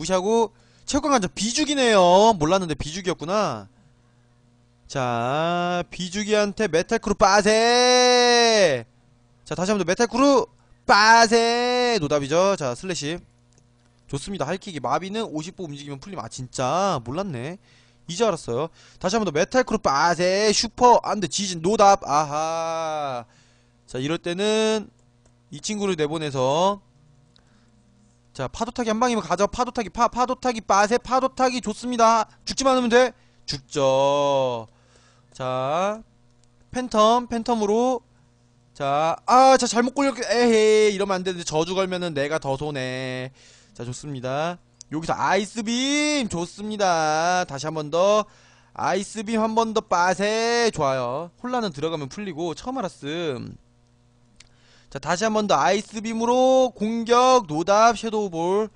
무시하고 체육관 간자 비주기네요 몰랐는데 비주기였구나 자 비주기한테 메탈크루 빠세 자 다시 한번 메탈크루 빠세 노답이죠 자 슬래시 좋습니다 할킥이 마비는 50보 움직이면 풀림 아 진짜 몰랐네 이제 알았어요 다시 한번 더 메탈크루 빠세 슈퍼 안돼 지진 노답 아하 자 이럴 때는 이 친구를 내보내서 자 파도타기 한방이면 가져 파도타기 파 파도타기 빠세 파도타기 좋습니다 죽지만 않으면 돼 죽죠 자 팬텀 팬텀으로 자 아자 아, 잘못 걸렸 에헤 이러면 안되는데 저주 걸면은 내가 더 손해 자 좋습니다 여기서 아이스빔 좋습니다 다시 한 번 더 아이스빔 한 번 더 빠세 좋아요 혼란은 들어가면 풀리고 처음 알았음 자 다시 한번더 아이스빔으로 공격 노답 섀도우볼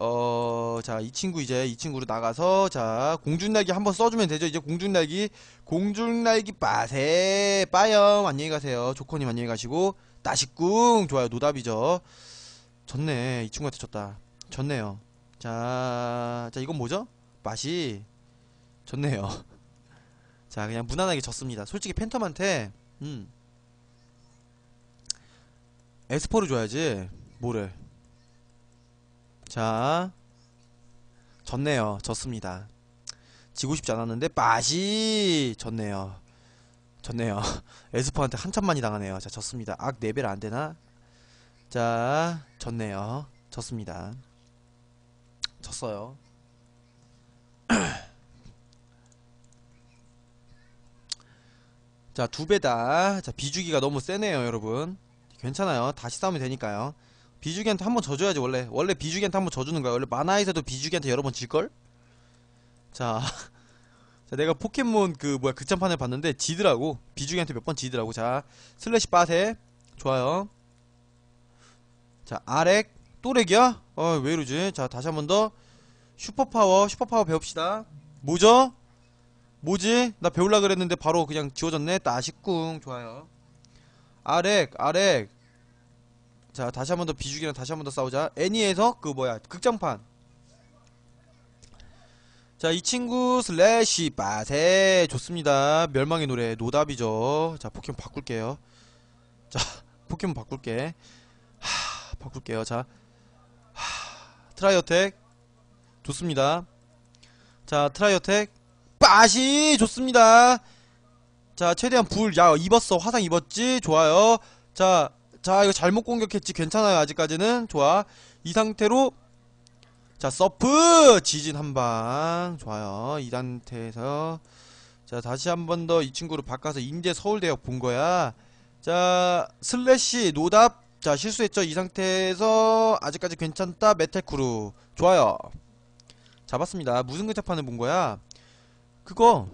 어, 자, 이 친구 이제, 이 친구로 나가서, 자, 공중날기 한번 써주면 되죠. 이제 공중날기, 공중날기 빠세, 빠염, 안녕히 가세요. 조커님 안녕히 가시고, 따시꿍 좋아요. 노답이죠. 졌네. 이 친구한테 졌다. 졌네요. 자, 자, 이건 뭐죠? 맛이, 졌네요. 자, 그냥 무난하게 졌습니다. 솔직히 팬텀한테, 음, 에스퍼를 줘야지 뭐를 자 졌네요 졌습니다 지고 싶지 않았는데 빠시 졌네요 졌네요 에스퍼한테 한참 많이 당하네요 자 졌습니다 악4벨 안되나? 자 졌네요 졌습니다 졌어요 자 두배다 자 비주기가 너무 세네요 여러분 괜찮아요 다시 싸우면 되니까요 비주기한테 한 번 져줘야지 원래 원래 비주기한테 한 번 져주는 거야 원래 만화에서도 비주기한테 여러 번 질걸? 자, 자 내가 포켓몬 그 뭐야 극장판을 봤는데 지더라고 비주기한테 몇 번 지더라고 자 슬래시 빠세 좋아요 자 아렉 또렉이야? 어왜 이러지 자 다시 한 번 더 슈퍼파워 슈퍼파워 배웁시다 뭐죠? 뭐지? 나 배울라 그랬는데 바로 그냥 지워졌네 나 아쉽궁 좋아요 아렉 아렉 자 다시 한번 더 비죽이랑 다시 한번 더 싸우자 애니에서 그 뭐야 극장판 자이 친구 슬래시 빠세 좋습니다 멸망의 노래 노답이죠 자 포켓몬 바꿀게요 자 포켓몬 바꿀게 하 바꿀게요 자 하, 트라이어텍 좋습니다 자 트라이어텍 빠시 좋습니다 자 최대한 불 야 입었어 화상 입었지 좋아요 자 자 이거 잘못 공격했지 괜찮아요 아직까지는 좋아 이 상태로 자 서프 지진 한방 좋아요 이단태에서자 다시 한 번 더 이 친구를 바꿔서 인제 서울대역 본거야 자 슬래시 노답 자 실수했죠 이 상태에서 아직까지 괜찮다 메테크루 좋아요 잡았습니다 무슨 근접판을 본거야 그거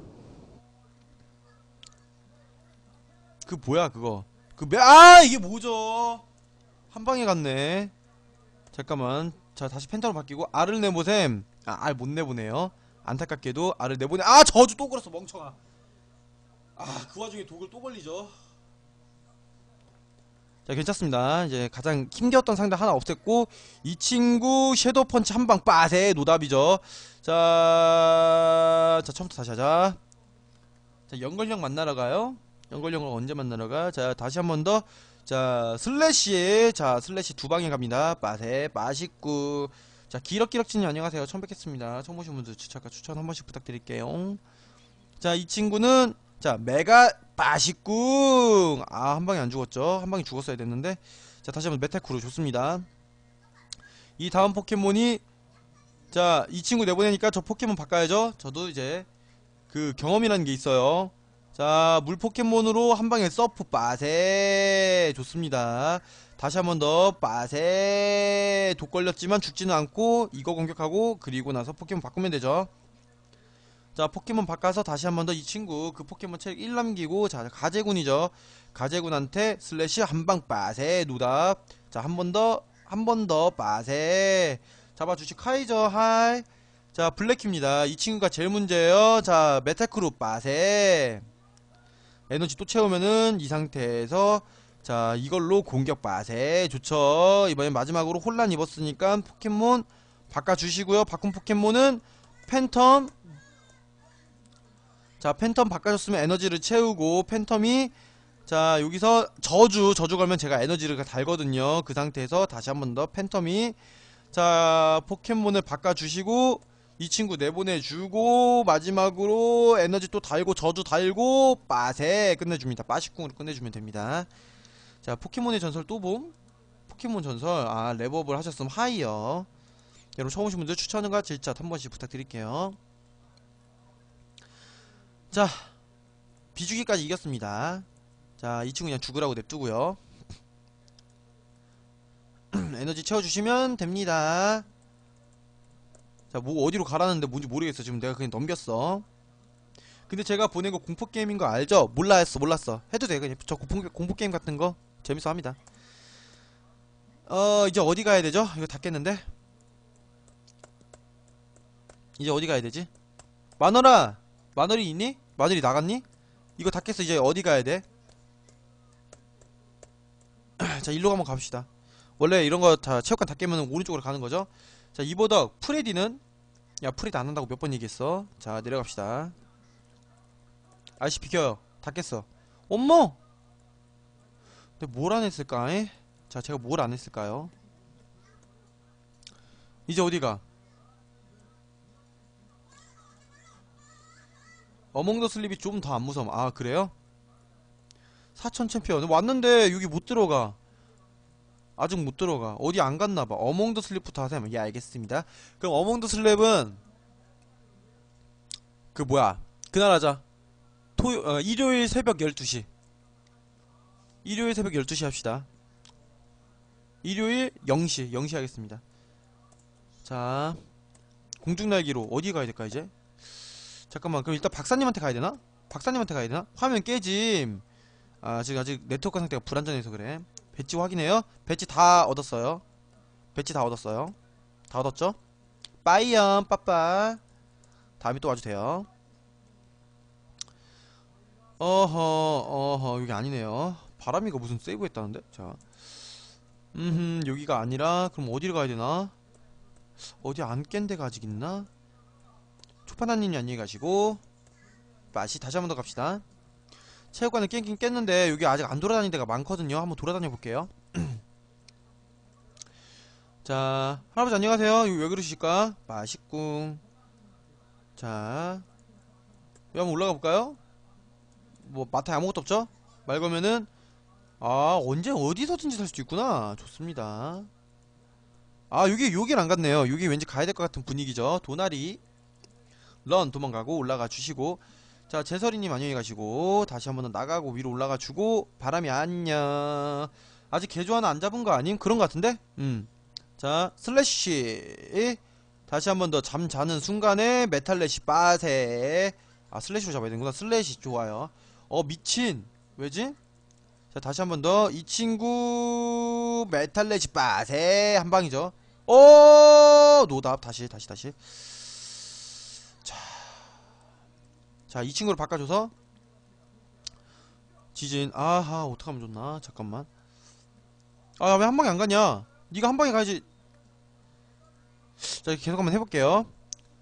그 뭐야 그거 그매아 이게 뭐죠 한 방에 갔네 잠깐만 자 다시 펜타로 바뀌고 알을 내보셈 아 알 못 내보네요 안타깝게도 알을 내보내 아 저주 또 걸었어 멍청아 아그 와중에 독을 또 걸리죠 자 괜찮습니다 이제 가장 힘겨웠던 상대 하나 없앴고 이 친구 섀도 펀치 한방 빠세 노답이죠 자... 자 처음부터 다시 하자 자 연걸형 만나러 가요 연걸연걸 언제 만나러 가? 자, 다시 한 번 더. 자, 슬래시. 자, 슬래시 두 방에 갑니다. 맛에 맛있구 자, 기럭기럭진이 안녕하세요. 처음 뵙겠습니다. 처음 보신 분들 추천과 추천 한 번씩 부탁드릴게요. 자, 이 친구는 자, 메가 맛있구 아, 한 방에 안 죽었죠. 한 방에 죽었어야 됐는데. 자, 다시 한번 메타쿠로 좋습니다. 이 다음 포켓몬이 자, 이 친구 내보내니까 저 포켓몬 바꿔야죠. 저도 이제 그 경험이라는 게 있어요. 자, 물 포켓몬으로 한 방에 서프 빠세. 좋습니다. 다시 한 번 더 빠세. 독 걸렸지만 죽지는 않고 이거 공격하고 그리고 나서 포켓몬 바꾸면 되죠. 자, 포켓몬 바꿔서 다시 한 번 더 이 친구 그 포켓몬 체력 1 남기고 자, 가재군이죠. 가재군한테 슬래시 한 방 빠세. 누답 자, 한 번 더 한 번 더 빠세. 잡아 주시 카이저 하이. 자, 블랙입니다. 이 친구가 제일 문제예요. 자, 메타크루 빠세. 에너지 또 채우면은 이 상태에서 자 이걸로 공격 빠세 좋죠 이번엔 마지막으로 혼란 입었으니까 포켓몬 바꿔주시고요 바꾼 포켓몬은 팬텀 자 팬텀 바꿔줬으면 에너지를 채우고 팬텀이 자 여기서 저주 저주 걸면 제가 에너지를 달거든요 그 상태에서 다시 한 번 더 팬텀이 자 포켓몬을 바꿔주시고 이 친구 내보내주고 마지막으로 에너지 또 달고 저주 달고 빠세 끝내줍니다 빠시궁으로 끝내주면 됩니다 자 포켓몬의 전설 또봄 포켓몬 전설 아 랩업을 하셨으면 하이요 여러분 처음 오신 분들 추천과 질차 한 번씩 부탁드릴게요 자 비주기까지 이겼습니다 자 이 친구 그냥 죽으라고 냅두고요 에너지 채워주시면 됩니다 자, 뭐 어디로 가라는데 뭔지 모르겠어. 지금 내가 그냥 넘겼어. 근데 제가 보낸 거 공포 게임인 거 알죠? 몰라 했어, 몰랐어. 해도 돼. 그냥 저 공포, 공포 게임 같은 거 재밌어 합니다. 어, 이제 어디 가야 되죠? 이거 닫겠는데? 이제 어디 가야 되지? 마늘아! 마늘이 있니? 마늘이 나갔니? 이거 닫겠어. 이제 어디 가야 돼? 자, 일로 가면 갑시다. 원래 이런 거 다 체육관 다 깨면 오른쪽으로 가는 거죠. 자, 이보다 프레디는 야 프리드 안 한다고 몇 번 얘기했어 자 내려갑시다 아저씨 비켜요 다 깼어 엄마 근데 뭘 안 했을까 에? 자 제가 뭘 안 했을까요 이제 어디가 어몽더 슬립이 좀 더 안 무서워 아 그래요? 4천 챔피언 왔는데 여기 못 들어가 아직 못 들어가 어디 안 갔나봐 어몽 더 슬립부터 하세요 예 알겠습니다 그럼 어몽 더 슬립은 그 뭐야 그날 하자 토 어, 일요일 새벽 12시 일요일 새벽 12시 합시다 일요일 0시 0시 하겠습니다 자 공중날기로 어디 가야 될까 이제 잠깐만 그럼 일단 박사님한테 가야 되나? 박사님한테 가야 되나? 화면 깨짐 아 지금 아직 네트워크 상태가 불안정해서 그래 배치 확인해요 배치 다 얻었어요 배치 다 얻었어요 다 얻었죠 빠이염 빠빠 다음에 또 와주세요 어허 어허 여기 아니네요 바람이가 무슨 세이브 했다는데 자 음, 여기가 아니라 그럼 어디를 가야 되나? 어디 안 깬 데가 아직 있나? 초파나님이 안녕히 가시고 맛이 다시 한 번 더 갑시다. 체육관을 깽깽 깼는데 여기 아직 안 돌아다닌 데가 많거든요 한번 돌아다녀 볼게요 자 할아버지 안녕하세요 왜 그러실까 맛있궁 자 여기 한번 올라가 볼까요 뭐 마트에 아무것도 없죠 말 거면은 아 언제 어디서든지 살 수도 있구나 좋습니다 아 여기 여길안 갔네요 여기 왠지 가야 될 것 같은 분위기죠 도나리 런 도망가고 올라가 주시고 자 제설이님 안녕히 가시고 다시 한번 나가고 위로 올라가주고 바람이 안녕 아직 개조 하나 안 잡은 거 아님? 그런 거 같은데? 음자 슬래시 다시 한번 더 잠자는 순간에 메탈래시 빠세 아 슬래시로 잡아야 되는구나 슬래시 좋아요 어 미친 왜지? 자 다시 한번 더 이 친구 메탈래시 빠세 한 방이죠 오 노답 다시 다시 다시 자, 이 친구를 바꿔줘서 지진 아하 어떡하면 좋나 잠깐만 아 왜 한방에 안가냐 니가 한방에 가야지 자 계속 한번 해볼게요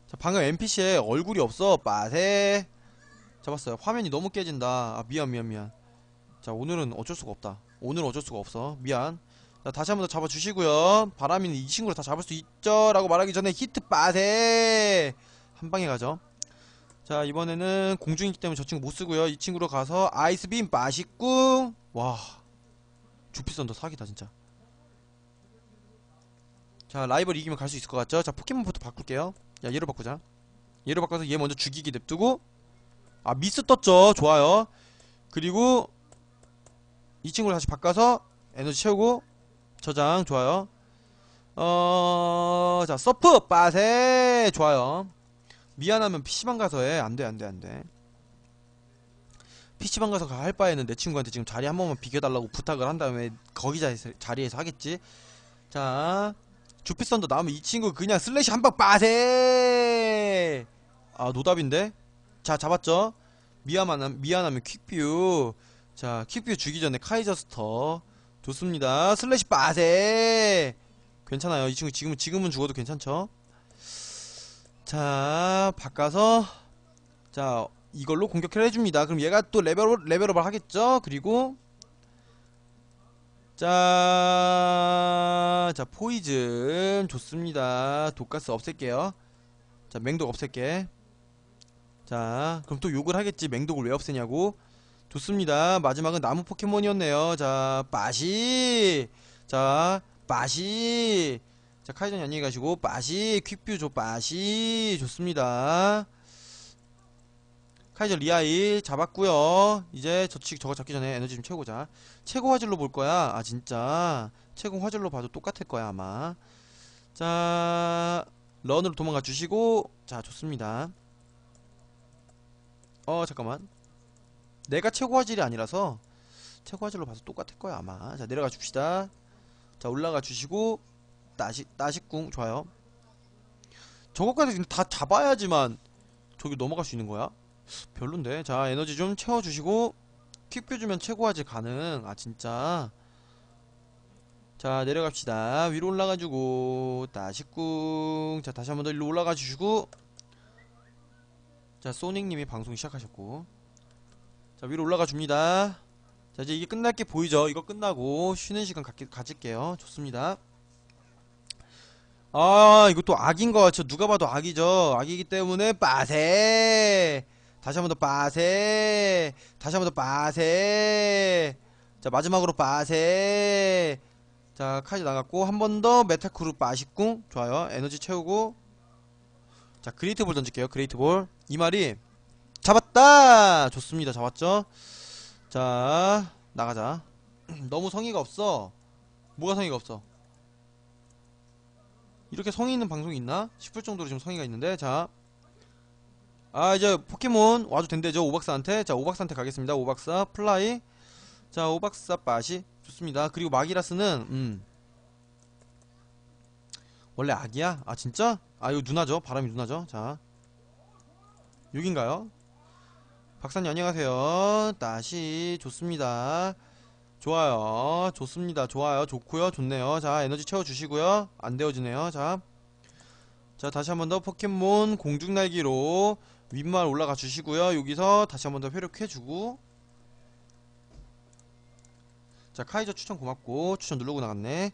자 방금 NPC에 얼굴이 없어 빠세 잡았어요 화면이 너무 깨진다 아 미안 미안 미안 자 오늘은 어쩔 수가 없다 오늘은 어쩔 수가 없어 미안 자 다시 한번 더 잡아주시고요 바람이는 이 친구를 다 잡을 수 있죠 라고 말하기 전에 히트 빠세 한방에 가죠 자 이번에는 공중이기 때문에 저 친구 못쓰고요 이 친구로 가서 아이스빔 맛있꿍 와 주피선더 사기다 진짜 자 라이벌 이기면 갈 수 있을 것 같죠 자 포켓몬부터 바꿀게요 야 얘로 바꾸자 얘로 바꿔서 얘 먼저 죽이기 냅두고 아 미스 떴죠 좋아요 그리고 이 친구를 다시 바꿔서 에너지 채우고 저장 좋아요 어 자 서프 빠세 좋아요 미안하면 PC방 가서 해. 안 돼, 안 돼, 안 돼. PC방 가서 할 바에는 내 친구한테 지금 자리 한 번만 비켜달라고 부탁을 한 다음에 거기 자리에서, 하겠지? 자, 주피선도 나오면 이 친구 그냥 슬래시 한 방 빠세! 아, 노답인데? 자, 잡았죠? 미안하면, 미안하면 퀵뷰. 자, 퀵뷰 주기 전에 카이저스터. 좋습니다. 슬래시 빠세! 괜찮아요. 이 친구 지금, 지금은 죽어도 괜찮죠? 자 바꿔서 자 이걸로 공격을 해줍니다 그럼 얘가 또 레벨업, 레벨업을 하겠죠 그리고 자, 자 포이즌 좋습니다 독가스 없앨게요 자 맹독 없앨게 자 그럼 또 욕을 하겠지 맹독을 왜 없애냐고 좋습니다 마지막은 나무 포켓몬이었네요 자 빠시 자 빠시 자 카이전이 안녕히 가시고 빠시 퀵뷰 줘 빠시 좋습니다 카이저 리아이 잡았구요 이제 저측 저거 잡기 전에 에너지 좀 채우고자 최고 화질로 볼 거야 아 진짜 최고 화질로 봐도 똑같을 거야 아마 자 런으로 도망가 주시고 자 좋습니다 어 잠깐만 내가 최고 화질이 아니라서 최고 화질로 봐서 똑같을 거야 아마 자 내려가 줍시다 자 올라가 주시고 따시 따식궁 좋아요. 저것까지 다 잡아야지만 저기 넘어갈 수 있는 거야? 별론데. 자 에너지 좀 채워주시고 퀵뷰 주면 최고하지 가능. 아 진짜. 자 내려갑시다. 위로 올라가지고 따시궁자 다시 한번더위로 올라가 주시고. 자 소닉님이 방송 시작하셨고. 자 위로 올라가 줍니다. 자 이제 이게 끝날 게 보이죠? 이거 끝나고 쉬는 시간 갖기, 가질게요. 좋습니다. 아 이것도 악인 것 같죠 누가 봐도 악이죠 악이기 때문에 빠세 다시 한번더 빠세 다시 한번더 빠세 자 마지막으로 빠세 자 카드 나갔고 한 번 더 메타크루 빠식고 좋아요 에너지 채우고 자 그레이트 볼 던질게요 그레이트 볼이 말이 잡았다 좋습니다 잡았죠 자 나가자 너무 성의가 없어 뭐가 성의가 없어 이렇게 성의 있는 방송이 있나 싶을 정도로 지금 성의가 있는데 자 아 이제 포켓몬 와도 된대죠 오박사한테 자 오박사한테 가겠습니다 오박사 플라이 자 오박사 빠시 좋습니다 그리고 마기라스는 음 원래 아기야? 아 진짜? 아 이거 누나죠 바람이 누나죠 자 6인가요? 박사님 안녕하세요 다시 좋습니다 좋아요 좋습니다 좋아요 좋고요 좋네요 자 에너지 채워주시고요 안되어지네요 자, 자 다시 한 번 더 포켓몬 공중날기로 윗말 올라가 주시고요 여기서 다시 한 번 더 회력해주고 자 카이저 추천 고맙고 추천 누르고 나갔네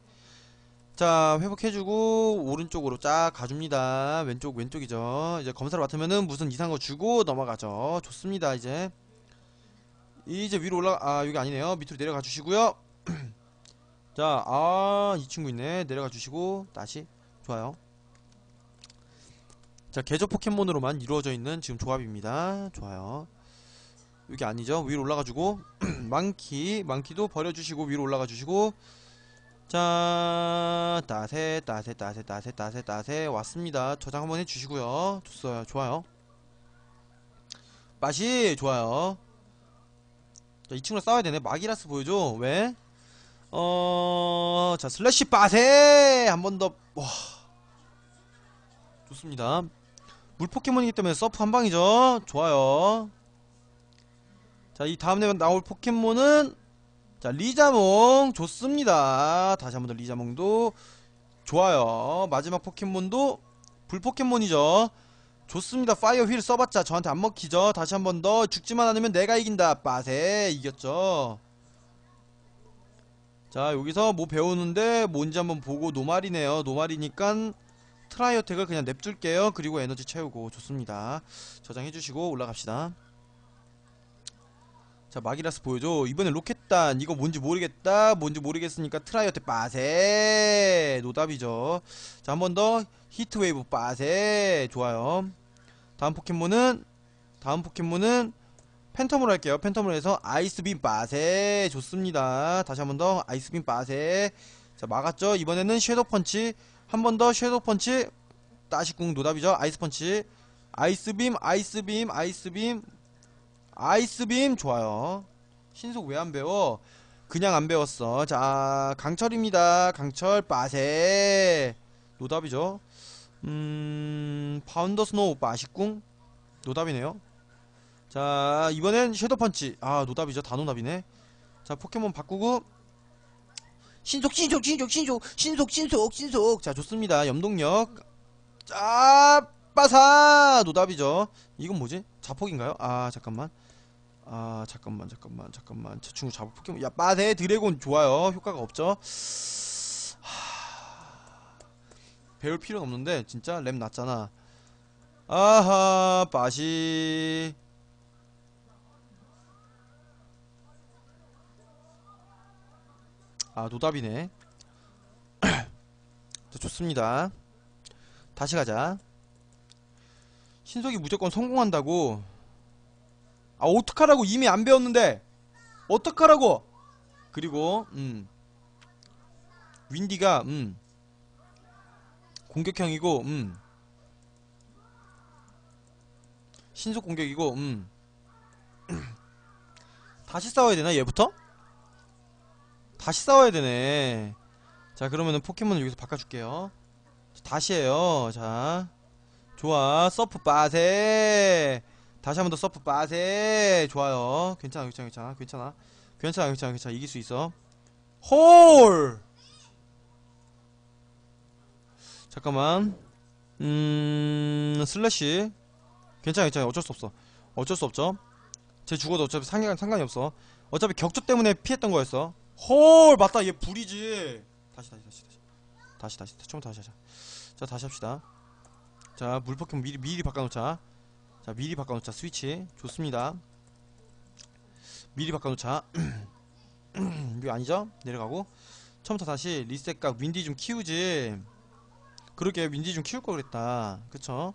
자 회복해주고 오른쪽으로 쫙 가줍니다 왼쪽 왼쪽이죠 이제 검사를 맡으면은 무슨 이상한 거 주고 넘어가죠 좋습니다 이제 이제 위로 올라가 아 여기 아니네요 밑으로 내려가 주시고요 자아 이 친구 있네 내려가 주시고 다시 좋아요 자 계좌 포켓몬으로만 이루어져 있는 지금 조합입니다 좋아요 여기 아니죠 위로 올라가주고 망키 망키도 버려주시고 위로 올라가주시고 자 따세 따세 따세 따세 따세 따세 왔습니다 저장 한번 해주시고요 좋어요 좋아요 맛이 좋아요 자, 2층으로 싸워야 되네. 마기라스 보여줘. 왜? 어, 자, 슬래시 빠세! 한 번 더, 와. 좋습니다. 물 포켓몬이기 때문에 서프 한 방이죠. 좋아요. 자, 이 다음에 나올 포켓몬은, 자, 리자몽. 좋습니다. 다시 한 번 더 리자몽도. 좋아요. 마지막 포켓몬도 불 포켓몬이죠. 좋습니다. 파이어 휠 써봤자 저한테 안 먹히죠. 다시 한 번 더 죽지만 않으면 내가 이긴다. 빠세 이겼죠. 자 여기서 뭐 배우는데 뭔지 한번 보고 노말이네요. 노말이니까 트라이어텍을 그냥 냅둘게요. 그리고 에너지 채우고 좋습니다. 저장해주시고 올라갑시다. 자 마기라스 보여줘. 이번에 로켓단 이거 뭔지 모르겠다. 뭔지 모르겠으니까 트라이어텍 빠세 노답이죠. 자한 번 더 히트웨이브 빠세 좋아요. 다음 포켓몬은 다음 포켓몬은 팬텀으로 할게요 팬텀으로 해서 아이스빔 빠세 좋습니다 다시 한 번 더 아이스빔 빠세 자 막았죠 이번에는 섀도 펀치 한 번 더섀도 펀치 따시궁 노답이죠 아이스 펀치 아이스빔 아이스빔 아이스빔 아이스빔 좋아요 신속 왜 안 배워 그냥 안 배웠어 자 강철입니다 강철 빠세 노답이죠 음... 파운더 스노우 오빠 아쉽궁? 노답이네요 자 이번엔 섀도 펀치 아 노답이죠 다 노답이네 자 포켓몬 바꾸고 신속 신속 신속 신속 신속 신속 신속 자 좋습니다 염동력 자빠사 노답이죠 이건 뭐지 자폭인가요 아 잠깐만 아 잠깐만 잠깐만 잠깐만 저 친구 자폭 포켓몬 야 빠세 드래곤 좋아요 효과가 없죠 배울 필요는 없는데 진짜 랩 났잖아 아하 빠시 아 노답이네 좋습니다 다시 가자 신속이 무조건 성공한다고 아 어떡하라고 이미 안 배웠는데 어떡하라고 그리고 음 윈디가 음 공격형이고 음 신속 공격이고 음 다시 싸워야 되나 얘부터? 다시 싸워야 되네 자 그러면은 포켓몬을 여기서 바꿔줄게요 다시해요자 좋아 서프 빠세 다시 한번더 서프 빠세 좋아요 괜찮아 괜찮아 괜찮아 괜찮아 괜찮아 괜찮아 괜찮아 이길 수 있어 홀 잠깐만 음 슬래시 괜찮아 괜찮아 어쩔 수 없어 어쩔 수 없죠 쟤 죽어도 어차피 상관, 상관이 없어 어차피 격투 때문에 피했던 거였어 헐 맞다 얘 불이지 다시 다시 다시 다시 다시 다시 처음부터 다시 하자 자 다시 합시다 자 물포켓몬 미리 미리 바꿔놓자 자 미리 바꿔놓자 스위치 좋습니다 미리 바꿔놓자 이거 아니죠? 내려가고 처음부터 다시 리셋각 윈디 좀 키우지 그렇게 민지 좀 키울 걸 그랬다. 그쵸?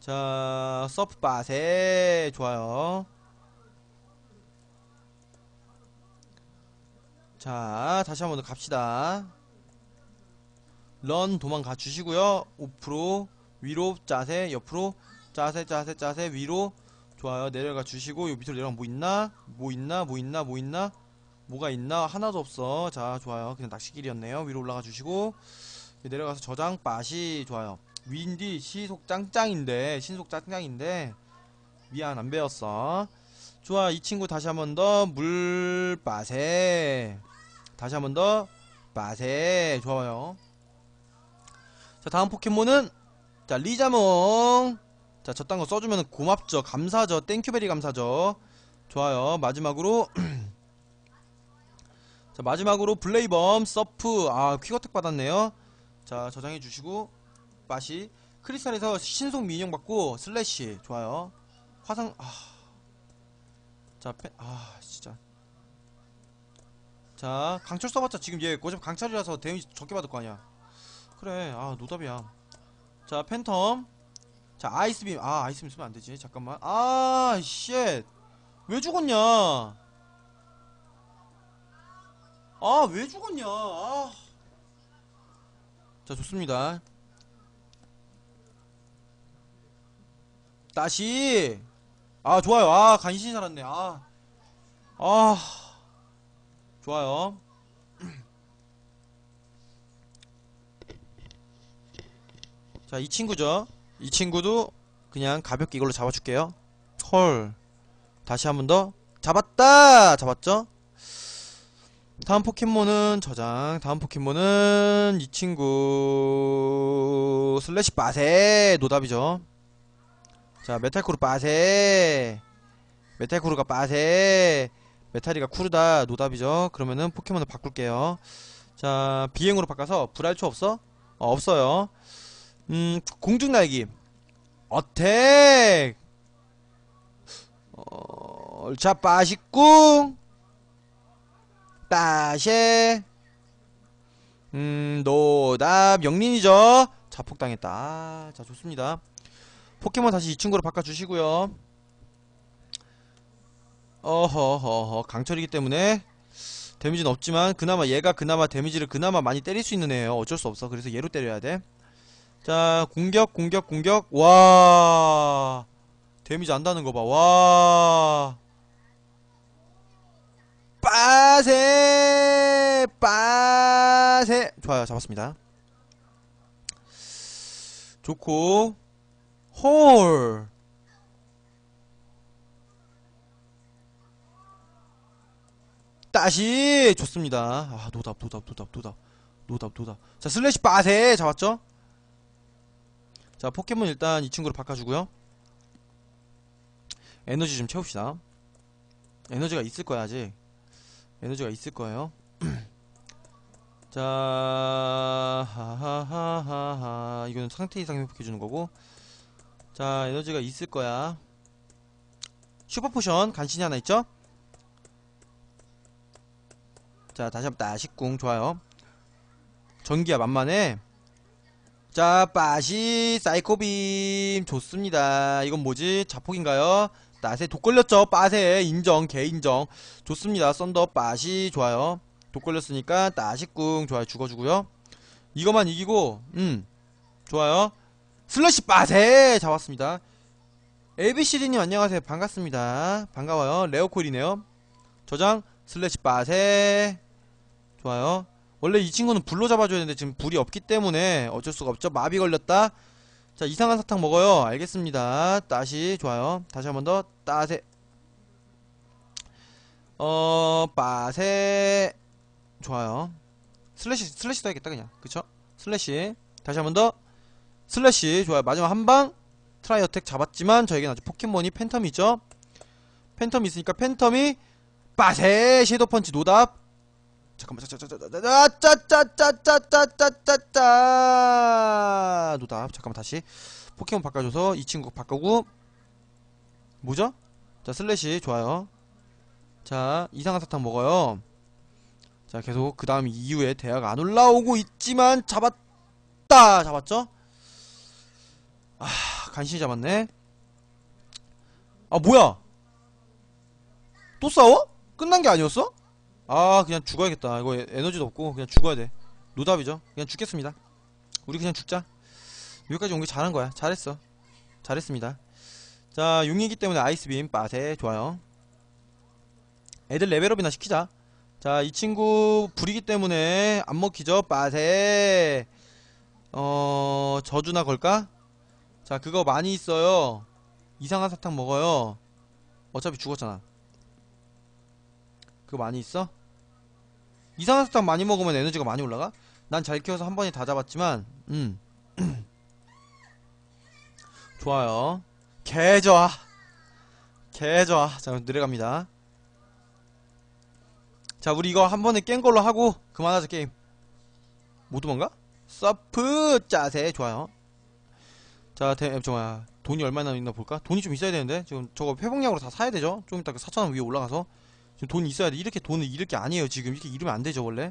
자, 서프 바세. 좋아요. 자, 다시 한 번 더 갑시다. 런 도망가 주시고요. 오프로 위로 자세, 옆으로 자세, 자세, 자세, 위로. 좋아요. 내려가 주시고, 요 밑으로 내려가 뭐 있나? 뭐 있나? 뭐 있나? 뭐 있나? 뭐가 있나? 하나도 없어. 자, 좋아요. 그냥 낚시길이었네요. 위로 올라가 주시고. 내려가서 저장 맛이 좋아요 윈디 시속 짱짱인데 신속 짱짱인데 미안 안 배웠어 좋아 이 친구 다시 한번더 물빠세 다시 한번더 빠세 좋아요 자 다음 포켓몬은 자 리자몽 자 저딴 거 써주면 고맙죠 감사죠 땡큐베리 감사죠 좋아요 마지막으로 자 마지막으로 블레이범 서프 아 퀴거텍 받았네요 자 저장해 주시고 맛이 크리스탈에서 신속 미인형 받고 슬래시 좋아요 화상 아... 자, 펜, 아, 진짜. 자, 강철 써봤자 지금 얘고차 강철이라서 대응이 적게 받을 거 아니야. 그래, 아, 노답이야. 자, 팬텀. 자, 아이스빔. 아, 아이스빔 쓰면 안 되지. 잠깐만. 아, 쉣. 왜 죽었냐? 아, 왜 죽었냐? 아. 자 좋습니다 다시 아 좋아요 아 간신히 살았네 아아 아. 좋아요 자이 친구죠 이 친구도 그냥 가볍게 이걸로 잡아줄게요 헐 다시 한 번 더 잡았다 잡았죠 다음 포켓몬은 저장 다음 포켓몬은 이 친구 슬래시 빠세 노답이죠 자 메탈쿠르 빠세 메탈쿠르가 빠세 메탈이가 쿠르다 노답이죠 그러면은 포켓몬을 바꿀게요 자 비행으로 바꿔서 불알초 없어? 어, 없어요 음 공중날기 어택 어, 자 빠식궁 다시 음 노답 영린이죠 자폭당했다 아, 자 좋습니다 포켓몬 다시 이 친구로 바꿔주시고요 어허허허 강철이기 때문에 데미지는 없지만 그나마 얘가 그나마 데미지를 그나마 많이 때릴 수 있는 애예요 어쩔 수 없어 그래서 얘로 때려야 돼 자 공격 공격 공격 와 데미지 안다는 거봐와 빠세 빠세 좋아요 잡았습니다 좋고 홀 다시 좋습니다 아 노답 노답 노답 노답 노답 노답 자 슬래시 빠세 잡았죠 자 포켓몬 일단 이친구를 바꿔주고요 에너지 좀 채웁시다 에너지가 있을 거야 아직 에너지가 있을 거예요 자 하하하하하 이거는 상태 이상 회복해주는 거고 자 에너지가 있을 거야 슈퍼포션 간신히 하나 있죠 자 다시 한번 따식궁 좋아요 전기야 만만해 자 빠시 사이코빔 좋습니다 이건 뭐지 자폭인가요 낫에 독 걸렸죠 빠세 인정 개 인정 좋습니다 썬더 빠시 좋아요 독 걸렸으니까 따시꿍 좋아요 죽어주고요 이거만 이기고 음 좋아요 슬래시 빠세 잡았습니다 ABCD님 안녕하세요 반갑습니다 반가워요 레오콜이네요 저장 슬래시 빠세 좋아요 원래 이 친구는 불로 잡아줘야 되는데 지금 불이 없기 때문에 어쩔 수가 없죠 마비 걸렸다 자 이상한 사탕 먹어요 알겠습니다 다시 좋아요 다시 한 번더 따세 어 빠세 좋아요 슬래시 슬래시 써야겠다 그냥 그쵸 슬래시 다시 한 번더 슬래시 좋아요 마지막 한 방 트라이 어택 잡았지만 저에겐 아주 포켓몬이 팬텀이죠 팬텀이 있으니까 팬텀이 빠세 섀도우 펀치 노답 잠깐만 짜짜짜짜짜짜짜짜짜짜 노답 잠깐만 다시 포켓몬 바꿔줘서 이 친구 바꾸고 뭐죠? 자 슬래시 좋아요 자 이상한 사탕 먹어요 자 계속 그 다음 이후에 대학 안 올라오고 있지만 잡았다 잡았죠? 아 간신히 잡았네 아 뭐야 또 싸워? 끝난 게 아니었어? 아 그냥 죽어야겠다 이거 에너지도 없고 그냥 죽어야 돼 노답이죠 그냥 죽겠습니다 우리 그냥 죽자 여기까지 온 게 잘한 거야 잘했어 잘했습니다 자 용이기 때문에 아이스빔 빠세 좋아요 애들 레벨업이나 시키자 자 이 친구 불이기 때문에 안 먹히죠 빠세 어 저주나 걸까 자 그거 많이 있어요 이상한 사탕 먹어요 어차피 죽었잖아 그거 많이 있어? 이산화수탄 많이 먹으면 에너지가 많이 올라가? 난 잘 키워서 한 번에 다 잡았지만 음 좋아요 개좋아 개좋아 자 내려갑니다 자 우리 이거 한 번에 깬 걸로 하고 그만하자 게임 못 뭐 도망가? 서프 짜세 좋아요 자 대, 정말 돈이 얼마나 있나 볼까? 돈이 좀 있어야 되는데 지금 저거 회복약으로 다 사야 되죠? 좀 이따 그 4천원 위에 올라가서 지금 돈 있어야 돼 이렇게 돈을 잃을 게 아니에요 지금 이렇게 잃으면 안 되죠 원래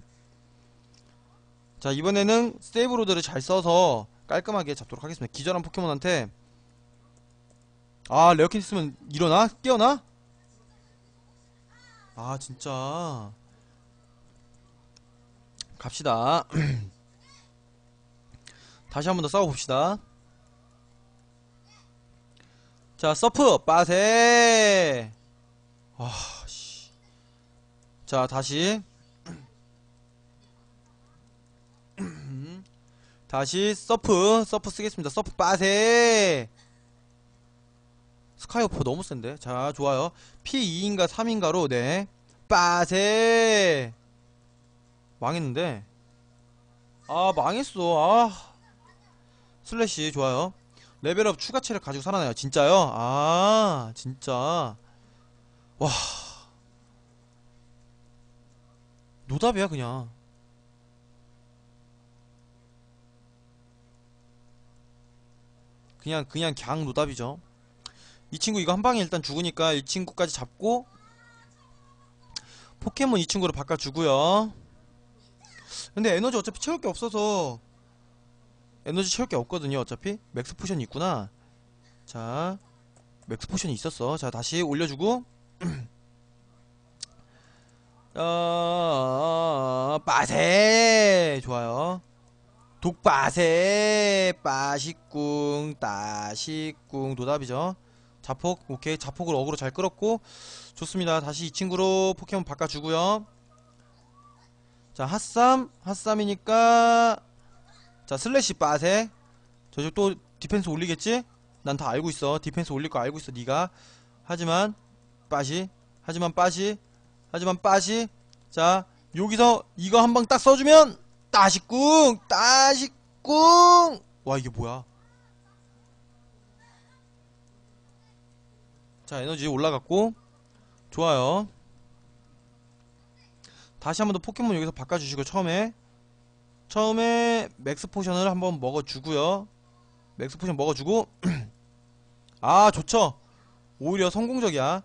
자 이번에는 세이브 로드를 잘 써서 깔끔하게 잡도록 하겠습니다 기절한 포켓몬한테 아레어킨 있으면 일어나? 깨어나? 아 진짜 갑시다 다시 한 번 더 싸워봅시다 자 서프 빠세 와 아. 자 다시 다시 서프 서프 쓰겠습니다 서프 빠세 스카이오프 너무 센데 자 좋아요 P2인가 3인가로 네 빠세 망했는데 아 망했어 아 슬래시 좋아요 레벨업 추가체를 가지고 살아나요 진짜요? 아 진짜 와 노답이야 그냥 그냥 그냥 걍 노답이죠 이 친구 이거 한방에 일단 죽으니까 이 친구까지 잡고 포켓몬 이 친구로 바꿔주고요 근데 에너지 어차피 채울 게 없어서 에너지 채울 게 없거든요 어차피 맥스 포션이 있구나 자 맥스 포션이 있었어 자 다시 올려주고 어... 빠세 좋아요 독빠세 빠시궁따시궁도답이죠 자폭 오케이 자폭을 어그로 잘 끌었고 좋습니다 다시 이 친구로 포켓몬 바꿔주고요 자핫쌈핫쌈이니까자 슬래시 빠세 저쪽 또 디펜스 올리겠지? 난 다 알고 있어 디펜스 올릴 거 알고 있어 네가 하지만 빠시 하지만 빠시 하지만 빠시 자 여기서 이거 한 방 딱 써주면 따식궁 따식궁 와 이게 뭐야 자 에너지 올라갔고 좋아요 다시 한 번 더 포켓몬 여기서 바꿔주시고 처음에 처음에 맥스 포션을 한 번 먹어주고요 맥스 포션 먹어주고 아 좋죠 오히려 성공적이야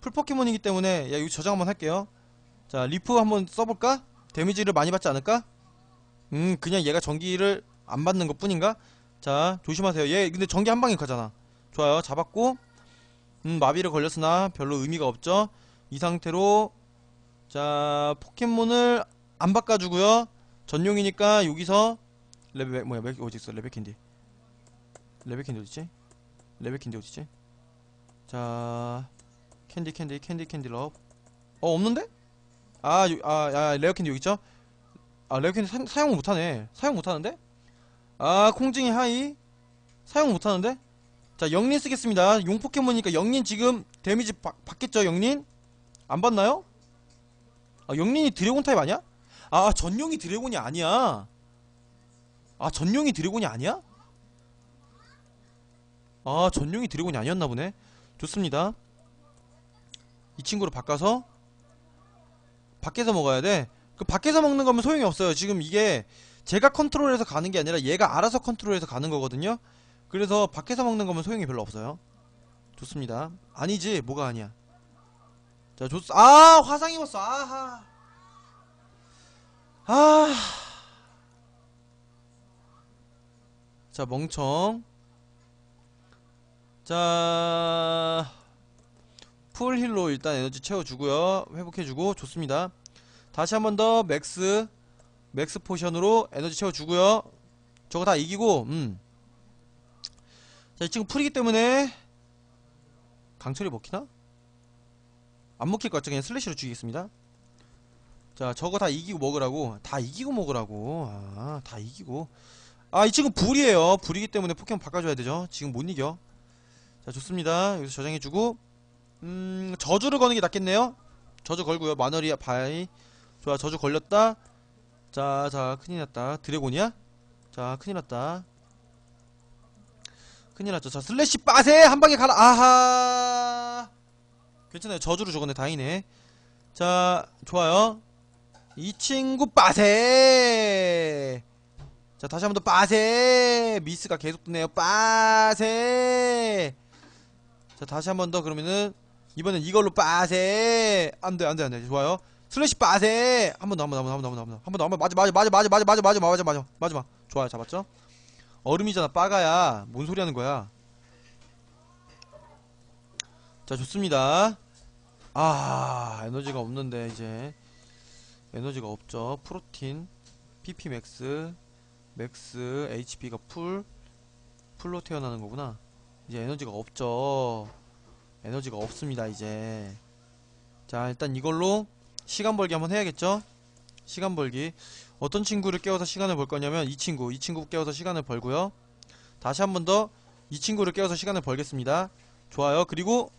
풀 포켓몬이기 때문에 야 이거 저장 한 번 할게요 자 리프 한 번 써볼까? 데미지를 많이 받지 않을까? 음 그냥 얘가 전기를 안 받는 것 뿐인가? 자 조심하세요 얘 근데 전기 한 방에 가잖아 좋아요 잡았고 음 마비를 걸렸으나 별로 의미가 없죠 이 상태로 자 포켓몬을 안 바꿔주고요 전용이니까 여기서 레벨 뭐야 레벨 어디 있어 레벨 캔디 레벨 캔디 어디 있지 레벨 캔디 어디 있지 자 캔디 캔디 캔디 캔디 러브 어 없는데 아, 요, 아, 아 레어캔디 여기 있죠? 아, 레어캔디 사, 용 못하네. 사용 못하는데? 아, 콩징이 하이. 사용 못하는데? 자, 영린 쓰겠습니다. 용 포켓몬이니까 영린 지금 데미지 받, 받겠죠, 영린? 안 받나요? 아, 영린이 드래곤 타입 아니야? 아, 아 전용이 드래곤이 아니야. 아, 전용이 드래곤이 아니야? 아, 전용이 드래곤이 아니었나 보네. 좋습니다. 이 친구로 바꿔서 밖에서 먹어야 돼? 그 밖에서 먹는 거면 소용이 없어요 지금 이게 제가 컨트롤해서 가는 게 아니라 얘가 알아서 컨트롤해서 가는 거거든요 그래서 밖에서 먹는 거면 소용이 별로 없어요 좋습니다 아니지 뭐가 아니야 자 좋.. 아 화상 입었어 아하 아. 자, 멍청. 자. 풀힐로 일단 에너지 채워주고요. 회복해주고, 좋습니다. 다시 한 번 더 맥스 맥스 포션으로 에너지 채워주고요 저거 다 이기고 음. 자 지금 풀이기 때문에 강철이 먹히나? 안 먹힐 것 같죠 그냥 슬래시로 죽이겠습니다 자 저거 다 이기고 먹으라고 다 이기고 먹으라고 아다 이기고 아이 친구 불이에요 불이기 때문에 포켓몬 바꿔줘야 되죠 지금 못 이겨 자 좋습니다 여기서 저장해주고 음 저주를 거는 게 낫겠네요 저주 걸고요 마너리아 바이 좋아 저주 걸렸다 자 자 큰일났다 드래곤이야? 자 큰일났다 큰일났죠 자 슬래시 빠세 한방에 가라 아하 괜찮아요 저주로 죽었네 다행이네 자 좋아요 이 친구 빠세 자 다시 한 번 더 빠세 미스가 계속 뜨네요 빠세 자 다시 한 번 더 그러면은 이번엔 이걸로 빠세 안돼 안돼 안돼 좋아요 슬래시 빠세 한 번 더 한 번 더 한 번 더 한 번 더 한 번 더 한번 맞아 맞아 맞아 맞아 맞아 맞아 맞아 맞아 맞아 맞아 맞아 좋아요 잡았죠? 얼음이잖아 빠가야 뭔 소리 하는 거야 자 좋습니다 아 에너지가 없는데 이제 에너지가 없죠 프로틴 PP 맥스 맥스 HP가 풀 풀로 태어나는 거구나 이제 에너지가 없죠 에너지가 없습니다 이제 자 일단 이걸로 시간 벌기 한번 해야겠죠? 시간 벌기 어떤 친구를 깨워서 시간을 벌 거냐면 이 친구 이 친구 깨워서 시간을 벌고요 다시 한번더 이 친구를 깨워서 시간을 벌겠습니다 좋아요 그리고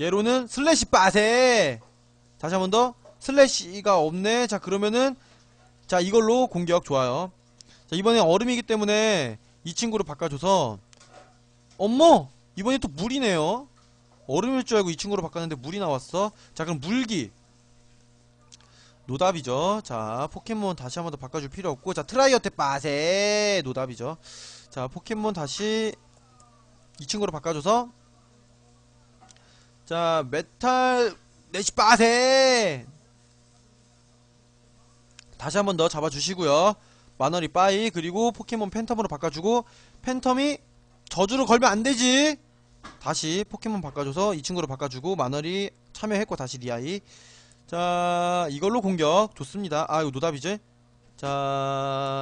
얘로는 슬래시 빠세 다시 한번더 슬래시가 없네 자 그러면은 자 이걸로 공격 좋아요 자이번엔 얼음이기 때문에 이 친구를 바꿔줘서 엄머 이번에 또 물이네요 얼음일 줄 알고 이 친구로 바꿨는데 물이 나왔어 자 그럼 물기 노답이죠 자 포켓몬 다시 한번 더 바꿔줄 필요 없고 자 트라이어테 빠세 노답이죠 자 포켓몬 다시 이 친구로 바꿔줘서 자 메탈 내시 빠세 다시 한번 더 잡아주시고요 마너리 빠이 그리고 포켓몬 팬텀으로 바꿔주고 팬텀이 저주로 걸면 안되지 다시 포켓몬 바꿔줘서 이 친구로 바꿔주고 마너리 참여했고 다시 리아이 자 이걸로 공격 좋습니다 아 이거 노답이지?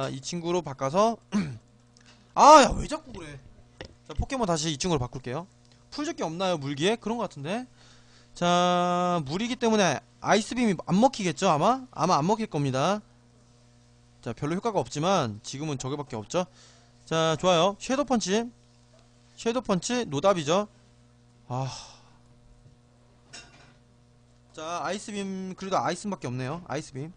자이 친구로 바꿔서 아 야 왜 자꾸 그래 자 포켓몬 다시 이 친구로 바꿀게요 풀적게 없나요 물기에? 그런 것 같은데 자 물이기 때문에 아이스빔이 안 먹히겠죠 아마? 아마 안 먹힐 겁니다 자 별로 효과가 없지만 지금은 저게밖에 없죠 자 좋아요 섀도우 펀치 섀도우 펀치 노답이죠 아자 아이스빔 그래도 아이스밖에 없네요 아이스빔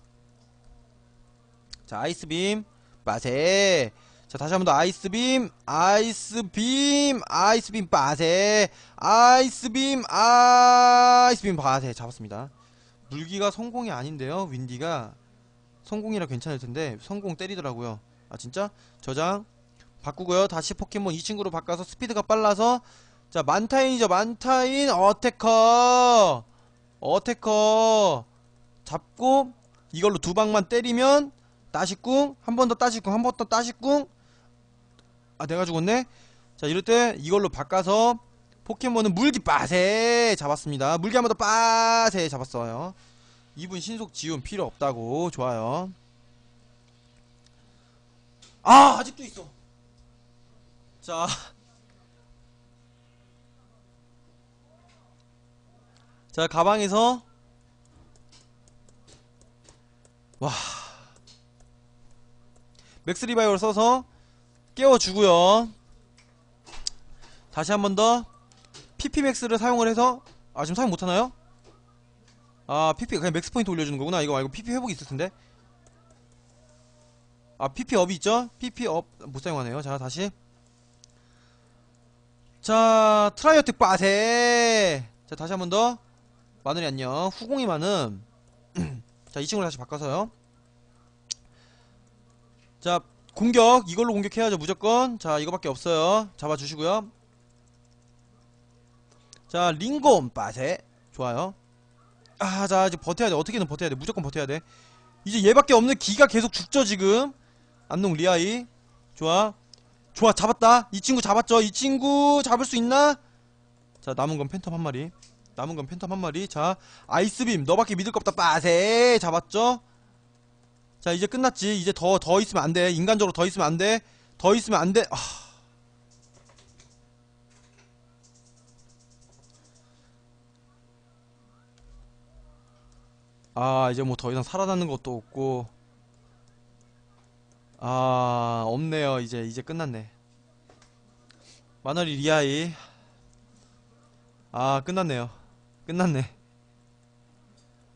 자 아이스빔 빠세 자 다시 한번더 아이스빔 아이스빔 아이스빔 빠세 아이스빔 아이스빔 빠세 잡았습니다 물기가 성공이 아닌데요 윈디가 성공이라 괜찮을 텐데 성공 때리더라고요 아 진짜? 저장 바꾸고요 다시 포켓몬 이 친구로 바꿔서 스피드가 빨라서 자 만타인이죠 만타인 어테커 어테커 잡고 이걸로 두 방만 때리면 따시꿍 한번 더 따시꿍 한번 더 따시꿍 아 내가 죽었네 자 이럴 때 이걸로 바꿔서 포켓몬은 물기 빠세 잡았습니다 물기 한 번 더 빠세 잡았어요 2분 신속 지운 필요 없다고 좋아요 아 아직도 있어 자자 가방에서 와 맥스 리바이오를 써서 깨워주고요 다시 한 번 더 PP 맥스를 사용을 해서 아 지금 사용 못하나요? 아 PP 그냥 맥스 포인트 올려주는 거구나 이거 말고 PP 회복이 있을 텐데 아 PP 업이 있죠? PP 업 못 사용하네요 자 다시 자 트라이어틱 빠세 자 다시 한번더 마늘이 안녕 후공이 많음 자이 친구를 다시 바꿔서요 자 공격 이걸로 공격해야죠 무조건 자 이거밖에 없어요 잡아주시고요 자 링곰 빠세 좋아요 아자 이제 버텨야 돼 어떻게든 버텨야 돼 무조건 버텨야 돼 이제 얘밖에 없는 기가 계속 죽죠 지금 안농 리아이 좋아 좋아 잡았다 이 친구 잡았죠 이 친구 잡을 수 있나 자 남은 건 팬텀 한 마리 남은 건 팬텀 한 마리. 자, 아이스빔. 너밖에 믿을 거 없다. 빠세. 잡았죠? 자, 이제 끝났지. 이제 더, 더 있으면 안 돼. 인간적으로 더 있으면 안 돼. 더 있으면 안 돼. 아. 아, 이제 뭐 더 이상 살아나는 것도 없고. 아, 없네요. 이제, 이제 끝났네. 마늘이 리아이. 아, 끝났네요. 끝났네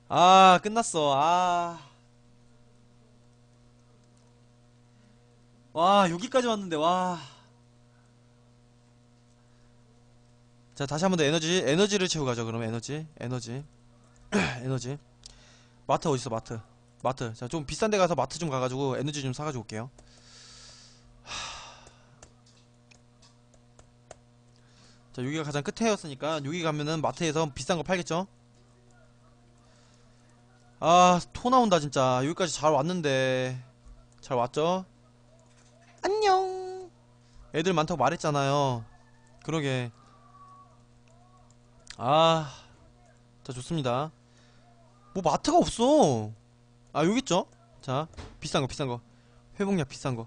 아 끝났어 아와 여기까지 왔는데 와자 다시 한번 더 에너지 에너지를 채우 가죠 그럼 에너지 에너지 에너지 마트 어딨어 마트 마트 자좀 비싼 데 가서 마트 좀 가가지고 에너지 좀 사가지고 올게요 하... 자 여기가 가장 끝에였으니까 여기 가면은 마트에서 비싼 거 팔겠죠 아 토 나온다 진짜 여기까지 잘 왔는데 잘 왔죠 안녕 애들 많다고 말했잖아요 그러게 아자 좋습니다 뭐 마트가 없어 아 여기 있죠 자 비싼 거 비싼 거 회복약 비싼 거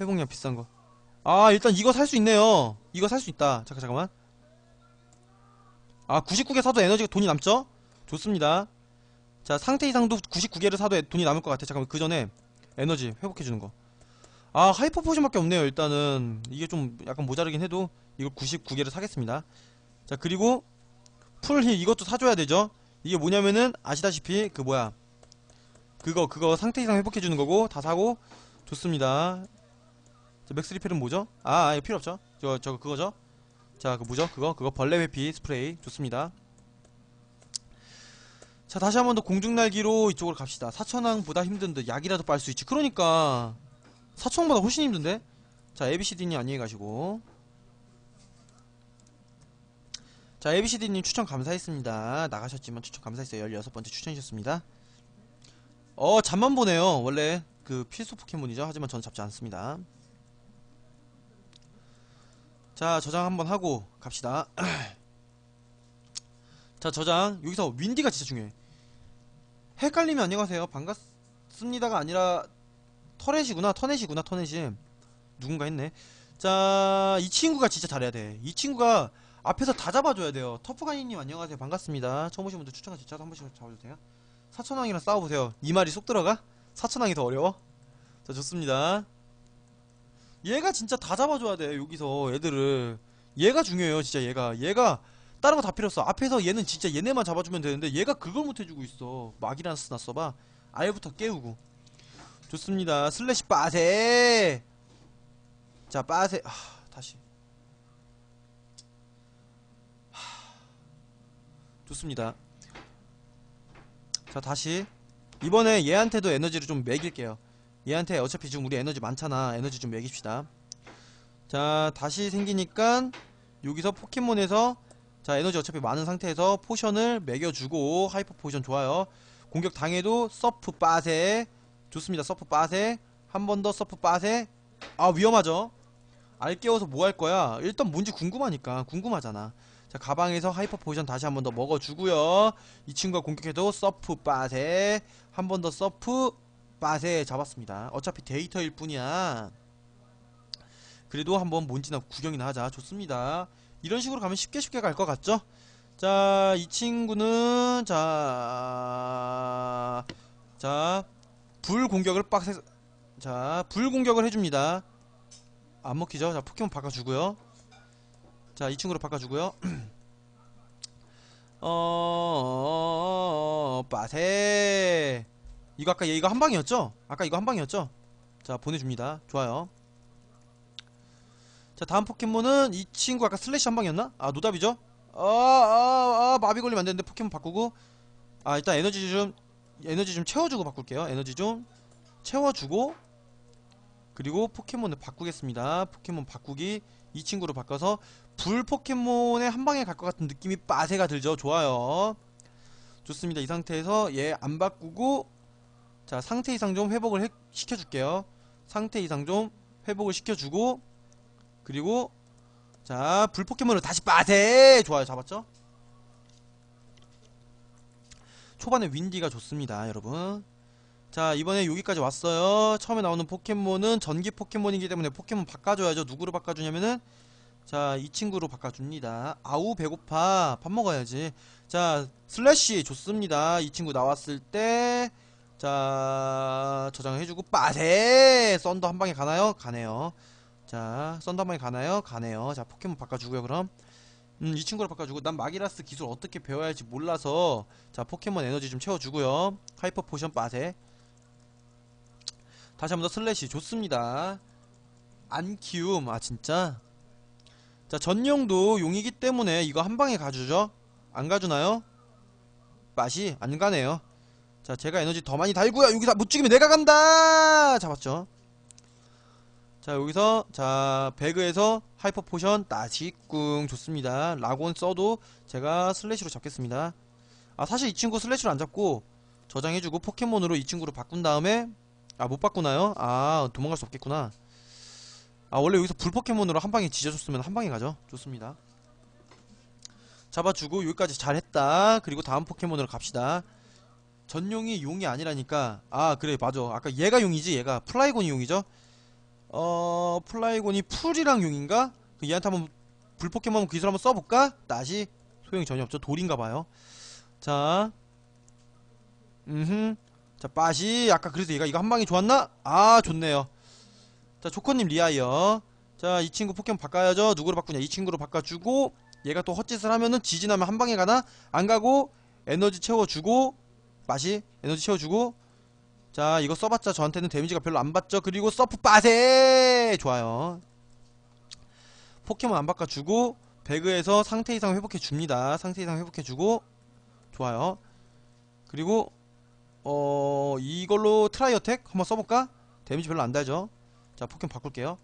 회복약 비싼 거아 일단 이거 살 수 있네요 이거 살 수 있다 잠깐 잠깐만 아 99개 사도 에너지가 돈이 남죠? 좋습니다 자 상태 이상도 99개를 사도 돈이 남을 것 같아 잠깐만 그 전에 에너지 회복해주는 거아 하이퍼 포션밖에 없네요 일단은 이게 좀 약간 모자르긴 해도 이걸 99개를 사겠습니다 자 그리고 풀 이것도 사줘야 되죠 이게 뭐냐면은 아시다시피 그 뭐야 그거 그거 상태 이상 회복해주는 거고 다 사고 좋습니다 자, 맥스 리필은 뭐죠? 아, 아 예, 필요 없죠. 저, 저, 그거죠. 자, 그 뭐죠? 그거, 그거 벌레 회피 스프레이. 좋습니다. 자, 다시 한번 더 공중날기로 이쪽으로 갑시다. 사천왕보다 힘든데 약이라도 빨 수 있지. 그러니까, 사천왕보다 훨씬 힘든데? 자, ABCD님 안녕히 가시고. 자, ABCD님 추천 감사했습니다. 나가셨지만 추천 감사했어요. 16번째 추천이셨습니다. 어, 잠만 보네요. 원래 그 필수 포켓몬이죠. 하지만 저는 잡지 않습니다. 자 저장 한번 하고 갑시다 자 저장 여기서 윈디가 진짜 중요해 헷갈리면 안녕하세요 반갑습니다가 아니라 터넷이구나 터넷이구나 터넷이 누군가 했네 자 이 친구가 진짜 잘해야 돼이 친구가 앞에서 다 잡아줘야 돼요 터프가니님 안녕하세요 반갑습니다 처음 오신 분들 추천과 지쳐서 한 번씩 잡아주세요 사천왕이랑 싸워보세요 이 말이 쏙 들어가? 사천왕이 더 어려워? 자 좋습니다 얘가 진짜 다 잡아줘야 돼 여기서 애들을 얘가 중요해요 진짜 얘가 얘가 다른 거 다 필요 없어 앞에서 얘는 진짜 얘네만 잡아주면 되는데 얘가 그걸 못해주고 있어 막이란쓰나 써봐 아예부터 깨우고 좋습니다 슬래시 빠세 자 빠세 아, 다시 하, 좋습니다 자 다시 이번에 얘한테도 에너지를 좀 매길게요 얘한테 어차피 지금 우리 에너지 많잖아 에너지 좀 매깁시다 자 다시 생기니까 여기서 포켓몬에서 자 에너지 어차피 많은 상태에서 포션을 매겨주고 하이퍼 포션 좋아요 공격 당해도 서프 빠세 좋습니다 서프 빠세 한 번 더 서프 빠세 아 위험하죠 알 깨워서 뭐 할 거야 일단 뭔지 궁금하니까 궁금하잖아 자 가방에서 하이퍼 포션 다시 한 번 더 먹어주고요 이 친구가 공격해도 서프 빠세 한 번 더 서프 빠세 잡았습니다 어차피 데이터일 뿐이야 그래도 한번 뭔지나 구경이나 하자 좋습니다 이런 식으로 가면 쉽게 쉽게 갈 것 같죠 자이 친구는 자자 불공격을 빡세 자 불공격을 해줍니다 안 먹히죠 자 포켓몬 바꿔주고요 자이 친구로 바꿔주고요 어, 어, 어, 어, 빠세 이거 아까 얘 이거 한 방이었죠? 아까 이거 한 방이었죠? 자 보내줍니다 좋아요 자 다음 포켓몬은 이 친구 아까 슬래시 한 방이었나? 아 노답이죠? 아아아 아, 아, 마비 걸리면 안되는데 포켓몬 바꾸고 아 일단 에너지 좀 에너지 좀 채워주고 바꿀게요 에너지 좀 채워주고 그리고 포켓몬을 바꾸겠습니다 포켓몬 바꾸기 이 친구로 바꿔서 불 포켓몬에 한 방에 갈 것 같은 느낌이 빠세가 들죠 좋아요 좋습니다 이 상태에서 얘안 예, 바꾸고 자 상태 이상 좀 회복을 해, 시켜줄게요 상태 이상 좀 회복을 시켜주고 그리고 자 불포켓몬을 다시 빠세 좋아요 잡았죠 초반에 윈디가 좋습니다 여러분 자 이번에 여기까지 왔어요 처음에 나오는 포켓몬은 전기 포켓몬이기 때문에 포켓몬 바꿔줘야죠 누구로 바꿔주냐면은 자 이 친구로 바꿔줍니다 아우 배고파 밥 먹어야지 자 슬래시 좋습니다 이 친구 나왔을 때자 저장해주고 빠세 썬더 한방에 가나요? 가네요 자 썬더 한방에 가나요? 가네요 자 포켓몬 바꿔주고요 그럼 음, 이 친구를 바꿔주고 난 마기라스 기술 어떻게 배워야 할지 몰라서 자 포켓몬 에너지 좀 채워주고요 하이퍼 포션 빠세 다시 한번 더 슬래시 좋습니다 안 키움 아 진짜 자 전용도 용이기 때문에 이거 한방에 가주죠 안 가주나요? 맛이 안 가네요 자 제가 에너지 더 많이 달구요 여기서 못 죽이면 내가 간다 잡았죠 자 여기서 자 배그에서 하이퍼 포션 다시 궁 좋습니다 라곤 써도 제가 슬래시로 잡겠습니다 아 사실 이 친구 슬래시로 안 잡고 저장해주고 포켓몬으로 이 친구로 바꾼 다음에 아못 바꾸나요? 아 도망갈 수 없겠구나 아 원래 여기서 불포켓몬으로 한 방에 지져줬으면 한 방에 가죠 좋습니다 잡아주고 여기까지 잘했다 그리고 다음 포켓몬으로 갑시다 전용이 용이 아니라니까 아 그래 맞아 아까 얘가 용이지 얘가 플라이곤이 용이죠 어 플라이곤이 풀이랑 용인가 그 얘한테 한번 불포켓몬 기술 한번 써볼까 다시 소용이 전혀 없죠 돌인가봐요 자 음흠 자 빠시 아까 그래서 얘가 이거 한방이 좋았나 아 좋네요 자 조커님 리아이어 자 이 친구 포켓몬 바꿔야죠 누구로 바꾸냐 이 친구로 바꿔주고 얘가 또 헛짓을 하면은 지진하면 한방에 가나 안가고 에너지 채워주고 맛이 에너지 채워주고 자 이거 써봤자 저한테는 데미지가 별로 안 받죠 그리고 서프 빠세 좋아요 포켓몬 안 바꿔주고 배그에서 상태 이상 회복해줍니다 상태 이상 회복해주고 좋아요 그리고 어 이걸로 트라이 어택 한번 써볼까? 데미지 별로 안 달죠 자 포켓몬 바꿀게요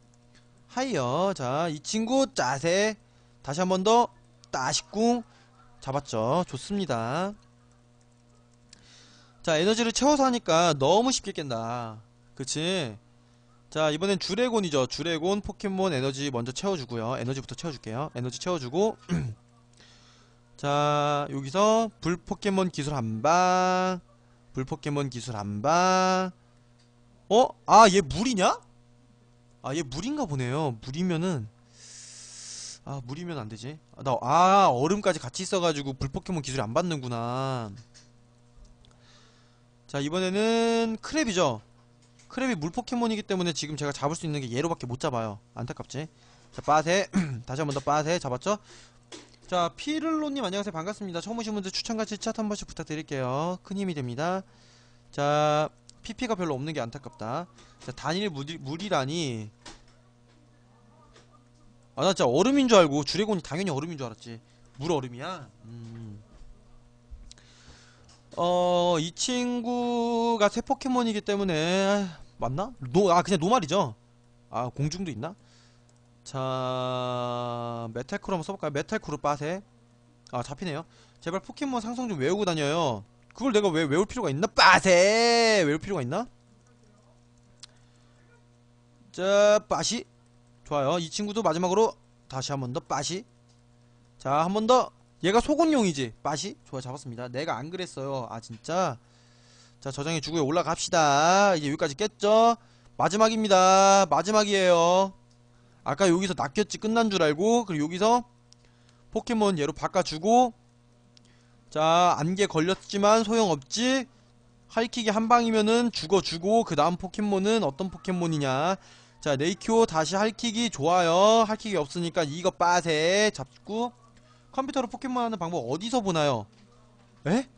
하이어자 이 친구 짜세 다시 한 번 더 따식궁 잡았죠 좋습니다 자 에너지를 채워서 하니까 너무 쉽게 깬다 그치 자 이번엔 주레곤이죠 주레곤 포켓몬 에너지 먼저 채워주고요 에너지부터 채워줄게요 에너지 채워주고 자 여기서 불포켓몬 기술 한방 불포켓몬 기술 한방 어? 아 얘 물이냐? 아 얘 물인가 보네요 물이면은 아 물이면 안되지 나아 아, 얼음까지 같이 있어가지고 불포켓몬 기술이 안받는구나 자 이번에는 크랩이죠 크랩이 물 포켓몬이기 때문에 지금 제가 잡을 수 있는 게 얘로밖에 못 잡아요 안타깝지 자 빠세 다시 한번더 빠세 잡았죠 자 피를로님 안녕하세요 반갑습니다 처음 오신 분들 추천같이 차한 번씩 부탁드릴게요 큰 힘이 됩니다 자 PP가 별로 없는 게 안타깝다 자 단일 물이, 물이라니 아 나 진짜 얼음인 줄 알고 주레곤이 당연히 얼음인 줄 알았지 물 얼음이야 음. 어, 이 친구가 새 포켓몬이기 때문에 맞나? 노, 아 그냥 노말이죠. 아 공중도 있나? 자 메탈크루 한번 써볼까요? 메탈크루 빠세. 아 잡히네요. 제발 포켓몬 상성 좀 외우고 다녀요. 그걸 내가 왜 외울 필요가 있나? 빠세 외울 필요가 있나? 자 빠시 좋아요. 이 친구도 마지막으로 다시 한번 더 빠시. 자 한 번 더. 얘가 소곤용이지 맛이 좋아 잡았습니다 내가 안 그랬어요 아 진짜 자저장해주고 올라갑시다 이제 여기까지 깼죠 마지막입니다 마지막이에요 아까 여기서 낚였지 끝난 줄 알고 그리고 여기서 포켓몬 얘로 바꿔주고 자 안개 걸렸지만 소용없지 할이킥이 한방이면은 죽어주고 그 다음 포켓몬은 어떤 포켓몬이냐 자 네이큐 다시 할킥이 좋아요 할킥이 없으니까 이거 빠세 잡고 컴퓨터로 포켓몬 하는 방법 어디서 보나요? 에?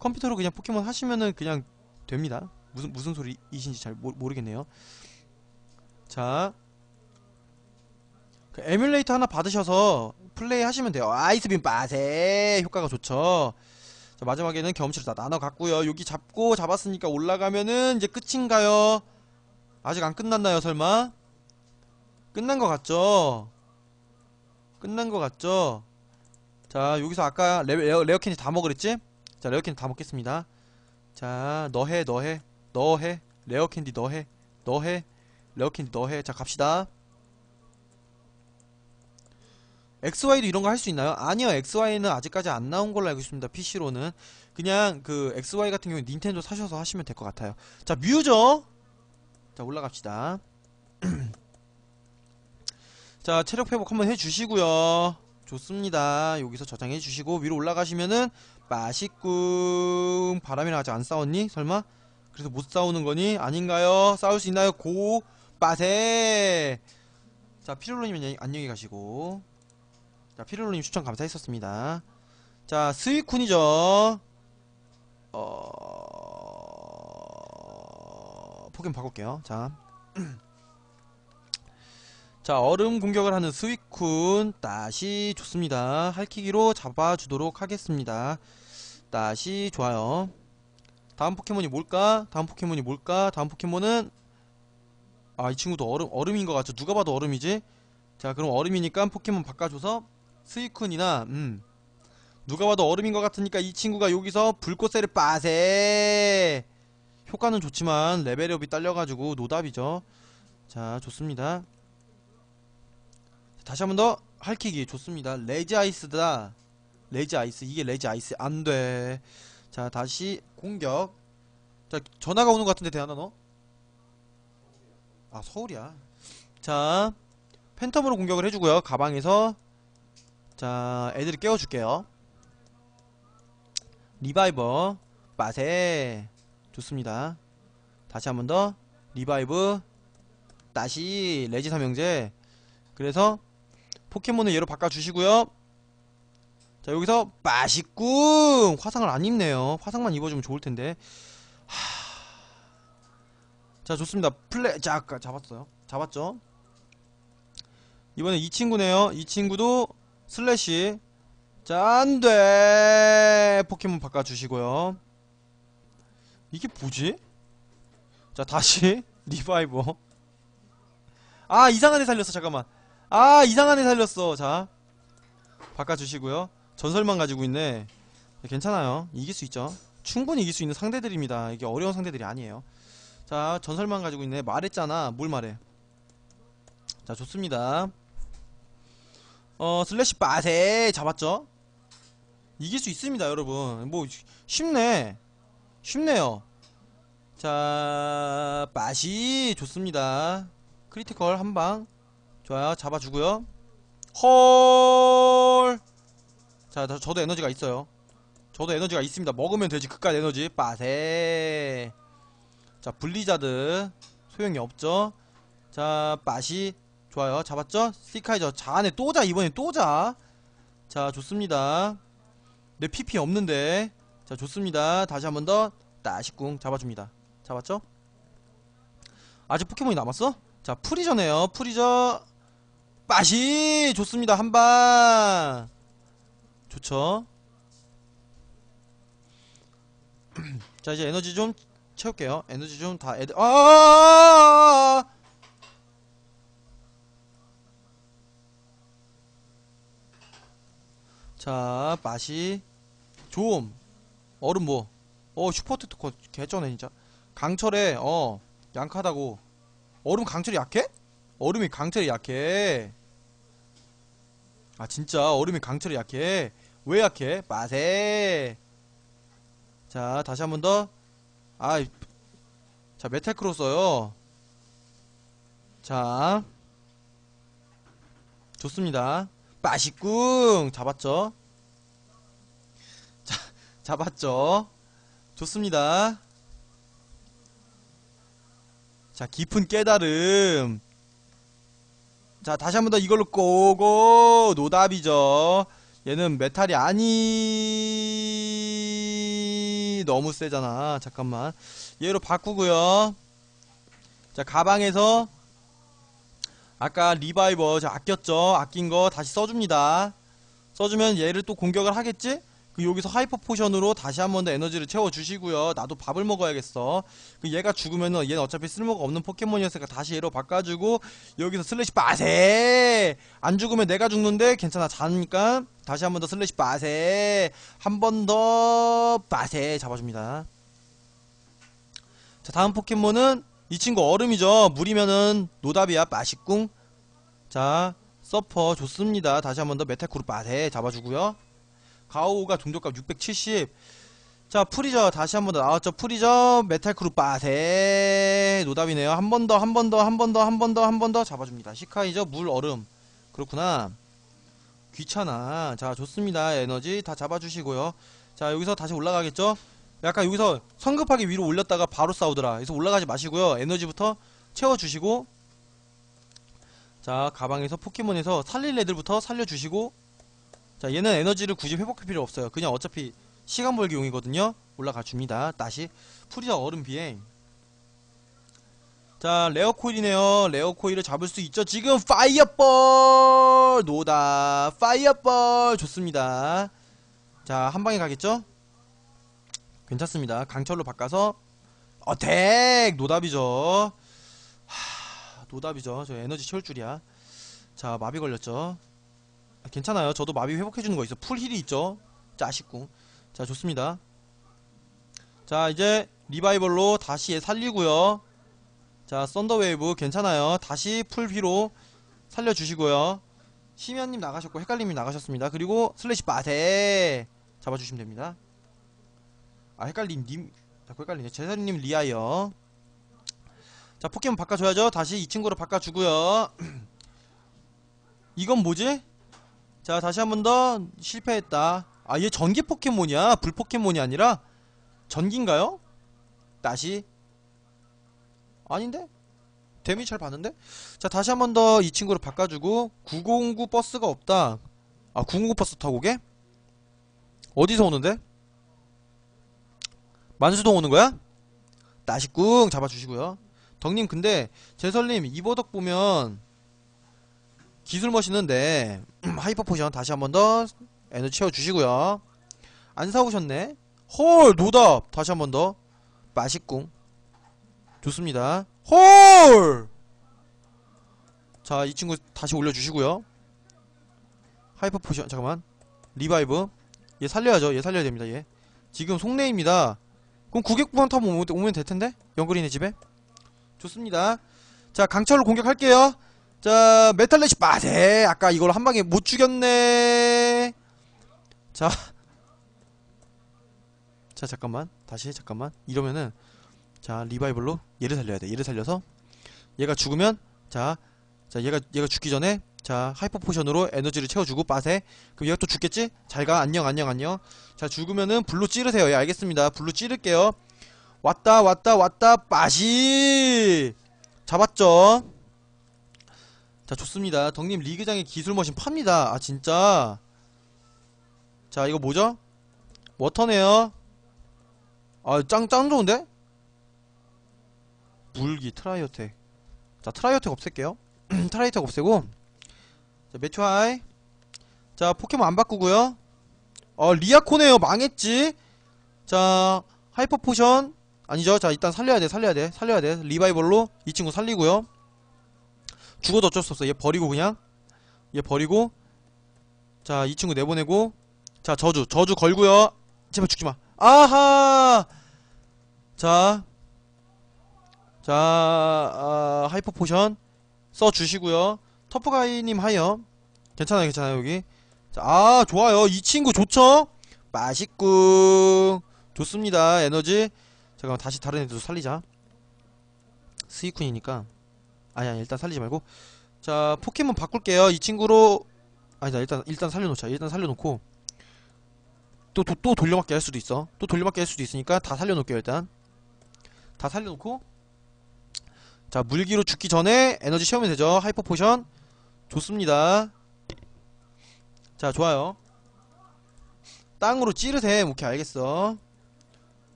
컴퓨터로 그냥 포켓몬 하시면은 그냥 됩니다. 무슨 무슨 소리이신지 잘 모, 모르겠네요. 자, 그 에뮬레이터 하나 받으셔서 플레이 하시면 돼요. 아이스빔 빠세 효과가 좋죠. 자, 마지막에는 경험치를 다 나눠 갔고요. 여기 잡고 잡았으니까 올라가면은 이제 끝인가요? 아직 안 끝났나요, 설마? 끝난 것 같죠? 끝난 것 같죠? 자 여기서 아까 레, 어 레어캔디 다 먹으랬지? 자 레어캔디 다 먹겠습니다 자 너해 너해 너해 레어캔디 너해 너해 레어캔디 너해 자 갑시다 XY도 이런 거 할 수 있나요? 아니요 XY는 아직까지 안 나온 걸로 알고 있습니다 PC로는 그냥 그 XY 같은 경우 닌텐도 사셔서 하시면 될 것 같아요 자뮤저자 올라갑시다 자 체력 회복 한번 해주시고요 좋습니다. 여기서 저장해 주시고 위로 올라가시면은 맛있군. 바람이랑 아직 안 싸웠니? 설마? 그래서 못 싸우는 거니? 아닌가요? 싸울 수 있나요? 고 빠세. 자 피롤로님 안녕히 가시고 자 피롤로님 추천 감사했었습니다. 자 스위쿤이죠. 어 포켓 바꿀게요. 자. 자 얼음 공격을 하는 스위쿤 다시 좋습니다 할퀴기로 잡아주도록 하겠습니다 다시 좋아요 다음 포켓몬이 뭘까? 다음 포켓몬이 뭘까? 다음 포켓몬은 아 이 친구도 얼음, 얼음인 것 같죠? 누가 봐도 얼음이지? 자 그럼 얼음이니까 포켓몬 바꿔줘서 스위쿤이나 음 누가 봐도 얼음인 것 같으니까 이 친구가 여기서 불꽃새를 빠세 효과는 좋지만 레벨업이 딸려가지고 노답이죠 자 좋습니다 다시 한번더 할퀴기 좋습니다 레지 아이스다 레지 아이스 이게 레지 아이스 안돼 자 다시 공격 자 전화가 오는 것 같은데 대하나 너? 아 서울이야 자 팬텀으로 공격을 해주고요 가방에서 자 애들을 깨워줄게요 리바이버 빠세 좋습니다 다시 한번더 리바이브 다시 레지 삼형제 그래서 포켓몬을 얘로 바꿔주시고요 자 여기서 맛있군 화상을 안 입네요 화상만 입어주면 좋을텐데 하... 자 좋습니다 플레 자 아까 잡았어요 잡았죠 이번엔 이 친구네요 이 친구도 슬래시 자 안돼 포켓몬 바꿔주시고요 이게 뭐지? 자 다시 리바이버 아 이상한 애 살렸어 잠깐만 아 이상한 애 살렸어 자 바꿔주시고요 전설만 가지고 있네 네, 괜찮아요 이길 수 있죠 충분히 이길 수 있는 상대들입니다 이게 어려운 상대들이 아니에요 자 전설만 가지고 있네 말했잖아 뭘 말해 자 좋습니다 어 슬래시 빠세 잡았죠 이길 수 있습니다 여러분 뭐 쉽네 쉽네요 자 빠시 좋습니다 크리티컬 한방 좋아요 잡아주고요 헐 자, 저도 에너지가 있어요 저도 에너지가 있습니다 먹으면 되지 그깟 에너지 빠세 자 블리자드 소용이 없죠 자 빠시 좋아요 잡았죠 시카이저 자 안에 또자 이번엔 또자 자 좋습니다 내 네, PP 없는데 자 좋습니다 다시 한 번더 따시꿍 잡아줍니다 잡았죠 아직 포켓몬이 남았어? 자 프리저네요 프리저 빠시 좋습니다 한방 좋죠 자 이제 에너지 좀 채울게요 에너지 좀다 애들 아 자, 맛이 좋음. 얼음 뭐. 어, 슈퍼트 커 개쩌네 진짜. 강철에 어, 양카다고 얼음 강철이 약해? 얼음이 강철이 약해 아 진짜 얼음이 강철이 약해 왜 약해? 마세 자 다시 한 번더 아 자 메탈크로 써요 자 좋습니다 빠시꿍 잡았죠 자 잡았죠 좋습니다 자 깊은 깨달음 자 다시 한번 더 이걸로 꼬고 노답이죠 얘는 메탈이 아니 너무 세잖아 잠깐만 얘로 바꾸고요 자 가방에서 아까 리바이버 아꼈죠 아낀거 다시 써줍니다 써주면 얘를 또 공격을 하겠지 그 여기서 하이퍼 포션으로 다시 한 번 더 에너지를 채워주시고요 나도 밥을 먹어야겠어 그 얘가 죽으면은 얘는 어차피 쓸모가 없는 포켓몬이었으니까 다시 얘로 바꿔주고 여기서 슬래시 빠세 안 죽으면 내가 죽는데 괜찮아 자니까 다시 한 번 더 슬래시 빠세 한 번 더 빠세 잡아줍니다 자 다음 포켓몬은 이 친구 얼음이죠 물이면은 노답이야 빠시꿍 자 서퍼 좋습니다 다시 한 번 더 메탈쿠르 빠세 잡아주고요 가오가 종족값 670자 프리저 다시 한 번 더 나왔죠 프리저 메탈크루 빠세 노답이네요 한 번 더 한 번 더 한 번 더 한 번더한 번 더 잡아줍니다 시카이저 물 얼음 그렇구나 귀찮아 자 좋습니다 에너지 다 잡아주시고요 자 여기서 다시 올라가겠죠 약간 여기서 성급하게 위로 올렸다가 바로 싸우더라 그래서 올라가지 마시고요 에너지부터 채워주시고 자 가방에서 포켓몬에서 살릴 애들부터 살려주시고 자 얘는 에너지를 굳이 회복할 필요 없어요 그냥 어차피 시간 벌기용이거든요 올라가 줍니다 다시 풀이자 얼음 비행 자 레어 코일이네요 레어 코일을 잡을 수 있죠 지금 파이어볼 노다 파이어볼 좋습니다 자 한방에 가겠죠 괜찮습니다 강철로 바꿔서 어택 노답이죠 하, 노답이죠 저 에너지 채울 줄이야 자 마비 걸렸죠 아, 괜찮아요 저도 마비 회복해주는 거 있어 풀힐이 있죠 짜식궁 자 좋습니다 자 이제 리바이벌로 다시 살리고요 자 썬더웨이브 괜찮아요 다시 풀피로 살려주시고요 심연님 나가셨고 헷갈림이 나가셨습니다 그리고 슬래시 빠세 잡아주시면 됩니다 아 헷갈림 님 자꾸 헷갈리네 제사리님 리아이어 자 포켓몬 바꿔줘야죠 다시 이 친구로 바꿔주고요 이건 뭐지? 자 다시 한번더 실패했다 아 얘 전기 포켓몬이야 불 포켓몬이 아니라 전기인가요? 다시 아닌데? 데미잘 봤는데? 자 다시 한번더 이 친구를 바꿔주고 909 버스가 없다 아 909 버스 타고 오게? 어디서 오는데? 만수동 오는 거야? 다시 꾹 잡아주시고요 덕님 근데 제설님 이버덕 보면 기술 멋있는데 음, 하이퍼 포션 다시 한 번 더 에너지 채워주시고요 안 사오셨네 헐 노답 다시 한 번더 맛있궁 좋습니다 헐자이 친구 다시 올려주시고요 하이퍼 포션 잠깐만 리바이브 얘 살려야죠 얘 살려야 됩니다 얘 지금 속내입니다 그럼 9객0한 타면 오면, 오면 될텐데 영그린의 집에 좋습니다 자 강철로 공격할게요 자메탈렛이 빠세 아까 이걸 한방에 못 죽였네 자 자, 잠깐만 다시 잠깐만 이러면은 자 리바이벌로 얘를 살려야 돼 얘를 살려서 얘가 죽으면 자, 자 얘가 얘가 죽기 전에 자 하이퍼 포션으로 에너지를 채워주고 빠세 그럼 얘가 또 죽겠지? 잘가 안녕 안녕 안녕 자 죽으면은 불로 찌르세요 예 알겠습니다 불로 찌를게요 왔다 왔다 왔다 빠시 잡았죠 자 좋습니다 덕님 리그장의 기술머신 팝니다 아 진짜 자 이거 뭐죠? 워터네요 아짱짱 짱 좋은데? 물기 트라이어텍 자 트라이어텍 없앨게요 트라이어텍 없애고 자 매추하이 자 포켓몬 안 바꾸고요 어 리아코네요 망했지 자 하이퍼 포션 아니죠 자 일단 살려야 돼 살려야 돼 살려야 돼 리바이벌로 이 친구 살리고요 죽어도 어쩔 수 없어 얘 버리고 그냥 얘 버리고 자 이 친구 내보내고 자 저주 저주 걸고요 제발 죽지마 아하 자 자, 아, 하이퍼 포션 써주시고요 터프가이님 하여 괜찮아요 괜찮아요 여기 자, 아 좋아요 이 친구 좋죠? 맛있고 좋습니다 에너지 잠깐만 다시 다른 애들도 살리자 스이쿤이니까 아니야 일단 살리지 말고 자 포켓몬 바꿀게요 이 친구로 아니다 일단 일단 살려놓자 일단 살려놓고 또, 도, 또돌려막게할 수도 있어 또돌려막게할 수도 있으니까 다 살려놓을게요 일단 다 살려놓고 자 물기로 죽기 전에 에너지 채우면 되죠 하이퍼 포션 좋습니다 자 좋아요 땅으로 찌르세 오케이 알겠어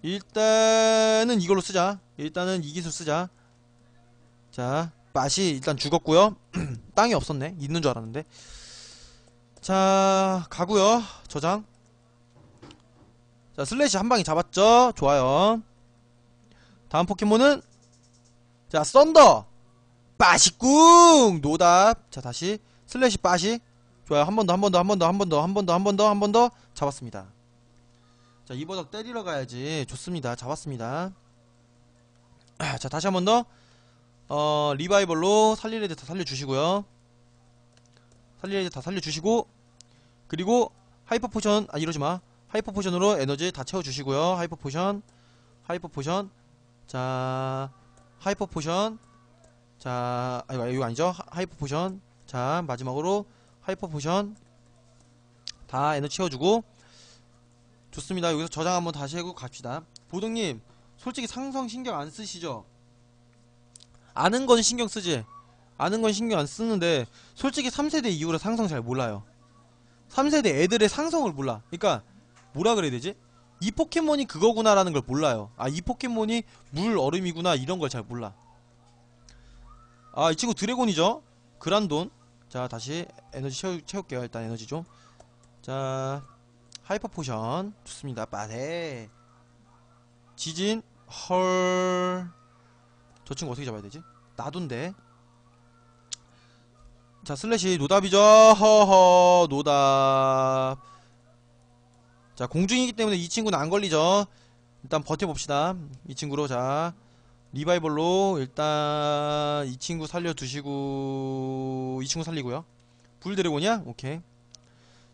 일단은 이걸로 쓰자 일단은 이 기술 쓰자 자 맛이 일단 죽었고요 땅이 없었네 있는 줄 알았는데 자가구요 저장 자 슬래시 한방에 잡았죠 좋아요 다음 포켓몬은 자 썬더 빠시꿍 노답 자 다시 슬래시 빠시 좋아요 한 번더한 번 더 한 번 더 한 번 더 한 번 더 한 번 더 한 번 더 잡았습니다 자 이버덕 때리러 가야지 좋습니다 잡았습니다 자 다시 한번더 어, 리바이벌로 살릴 애들 다 살려주시고요. 살릴 애들 다 살려주시고 그리고 하이퍼 포션 아 이러지마 하이퍼 포션으로 에너지 다 채워주시고요. 하이퍼 포션 하이퍼 포션 자 하이퍼 포션 자 아니 이거 아니죠 하, 하이퍼 포션 자 마지막으로 하이퍼 포션 다 에너지 채워주고 좋습니다 여기서 저장 한번 다시 하고 갑시다 보동님 솔직히 상성 신경 안 쓰시죠 아는 건 신경 쓰지 아는 건 신경 안 쓰는데 솔직히 3세대 이후로 상성 잘 몰라요 3세대 애들의 상성을 몰라 그니까 뭐라 그래야 되지? 이 포켓몬이 그거구나라는 걸 몰라요 아 이 포켓몬이 물 얼음이구나 이런 걸 잘 몰라 아이 친구 드래곤이죠 그란돈 자 다시 에너지 채우, 채울게요 일단 에너지 좀자 하이퍼 포션 좋습니다 빠세 지진 헐저 친구 어떻게 잡아야 되지? 나둔데 자 슬래시 노답이죠 허허 노답 자 공중이기 때문에 이 친구는 안 걸리죠 일단 버텨봅시다 이 친구로 자 리바이벌로 일단 이 친구 살려두시고 이 친구 살리고요 불데래곤이야 오케이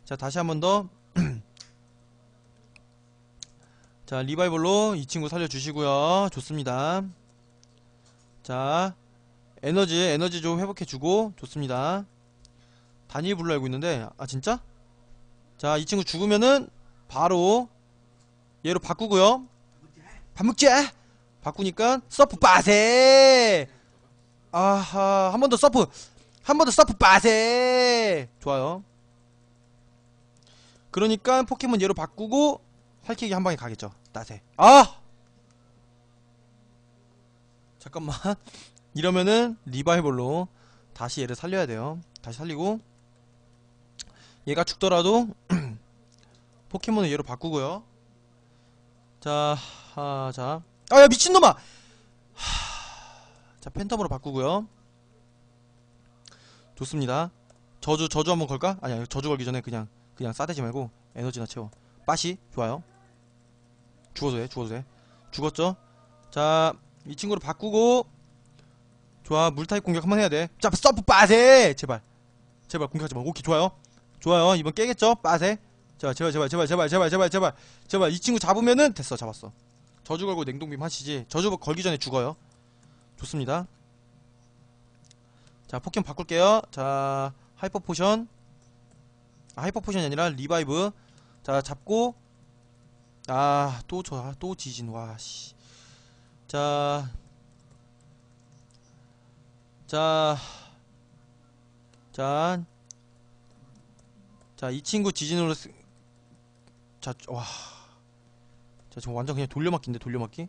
자 다시 한 번더자 리바이벌로 이 친구 살려주시고요 좋습니다 자 에너지 에너지 좀 회복해주고 좋습니다 단일 불로 알고 있는데 아 진짜? 자 이 친구 죽으면은 바로 얘로 바꾸고요 밥먹자 바꾸니까 서프 빠세 아하 한 번 더 서프 한 번 더 서프 빠세 좋아요 그러니까 포켓몬 얘로 바꾸고 활키기 한 방에 가겠죠 따세 아 잠깐만 이러면은 리바이벌로 다시 얘를 살려야 돼요 다시 살리고 얘가 죽더라도 포켓몬을 얘로 바꾸고요 자, 아, 자. 아, 야, 미친놈아! 하... 자, 팬텀으로 바꾸고요. 좋습니다. 저주, 저주 한번 걸까? 아니야, 저주 걸기 전에 그냥, 그냥 싸대지 말고 에너지나 채워. 빠시, 좋아요. 죽어도 돼, 죽어도 돼. 죽었죠? 자, 이 친구로 바꾸고 좋아 물타입 공격 한번 해야돼 자 서프 빠세 제발 제발 공격하지마 오케이 좋아요 좋아요 이번 깨겠죠 빠세 제발 제발 제발 제발 제발 제발 제발 제발 제발 이 친구 잡으면은 됐어 잡았어 저주 걸고 냉동빔 하시지 저주 걸기 전에 죽어요 좋습니다 자 포켓 바꿀게요 자 하이퍼 포션 아, 하이퍼 포션이 아니라 리바이브 자 잡고 아 또 저또 아, 또 지진 와씨 자, 자, 자, 자, 이 친구 지진으로, 쓰... 자, 와. 자, 지 완전 그냥 돌려막기인데, 돌려막기?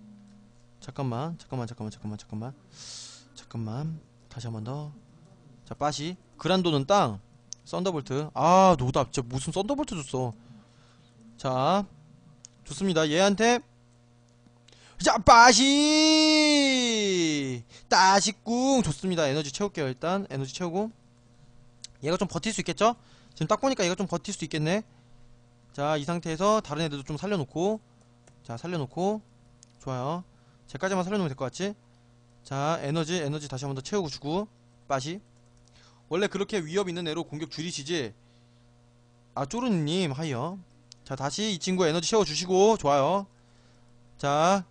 잠깐만, 잠깐만, 잠깐만, 잠깐만, 잠깐만. 잠깐만. 다시 한번 더. 자, 빠시. 그란도는 땅. 썬더볼트. 아, 노답. 진짜 무슨 썬더볼트 줬어. 자, 좋습니다. 얘한테 자, 빠시! 따식궁! 좋습니다. 에너지 채울게요, 일단. 에너지 채우고. 얘가 좀 버틸 수 있겠죠? 지금 딱 보니까 얘가 좀 버틸 수 있겠네. 자, 이 상태에서 다른 애들도 좀 살려놓고. 자, 살려놓고. 좋아요. 쟤까지만 살려놓으면 될 것 같지? 자, 에너지, 에너지 다시 한 번 더 채우고 주고. 빠시. 원래 그렇게 위협 있는 애로 공격 줄이시지. 아, 쪼르님, 하이요. 자, 다시 이 친구 에너지 채워주시고. 좋아요. 자,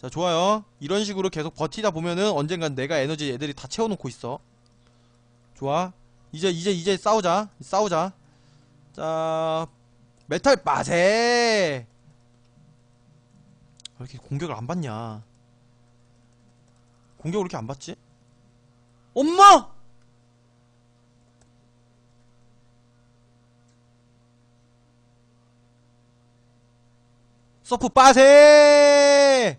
자 좋아요 이런 식으로 계속 버티다 보면은 언젠간 내가 에너지 애들이 다 채워놓고 있어 좋아 이제 이제 이제 싸우자 싸우자 자 메탈 빠세 왜 이렇게 공격을 안 받냐 공격을 이렇게 안 받지? 엄마! 서프 빠세!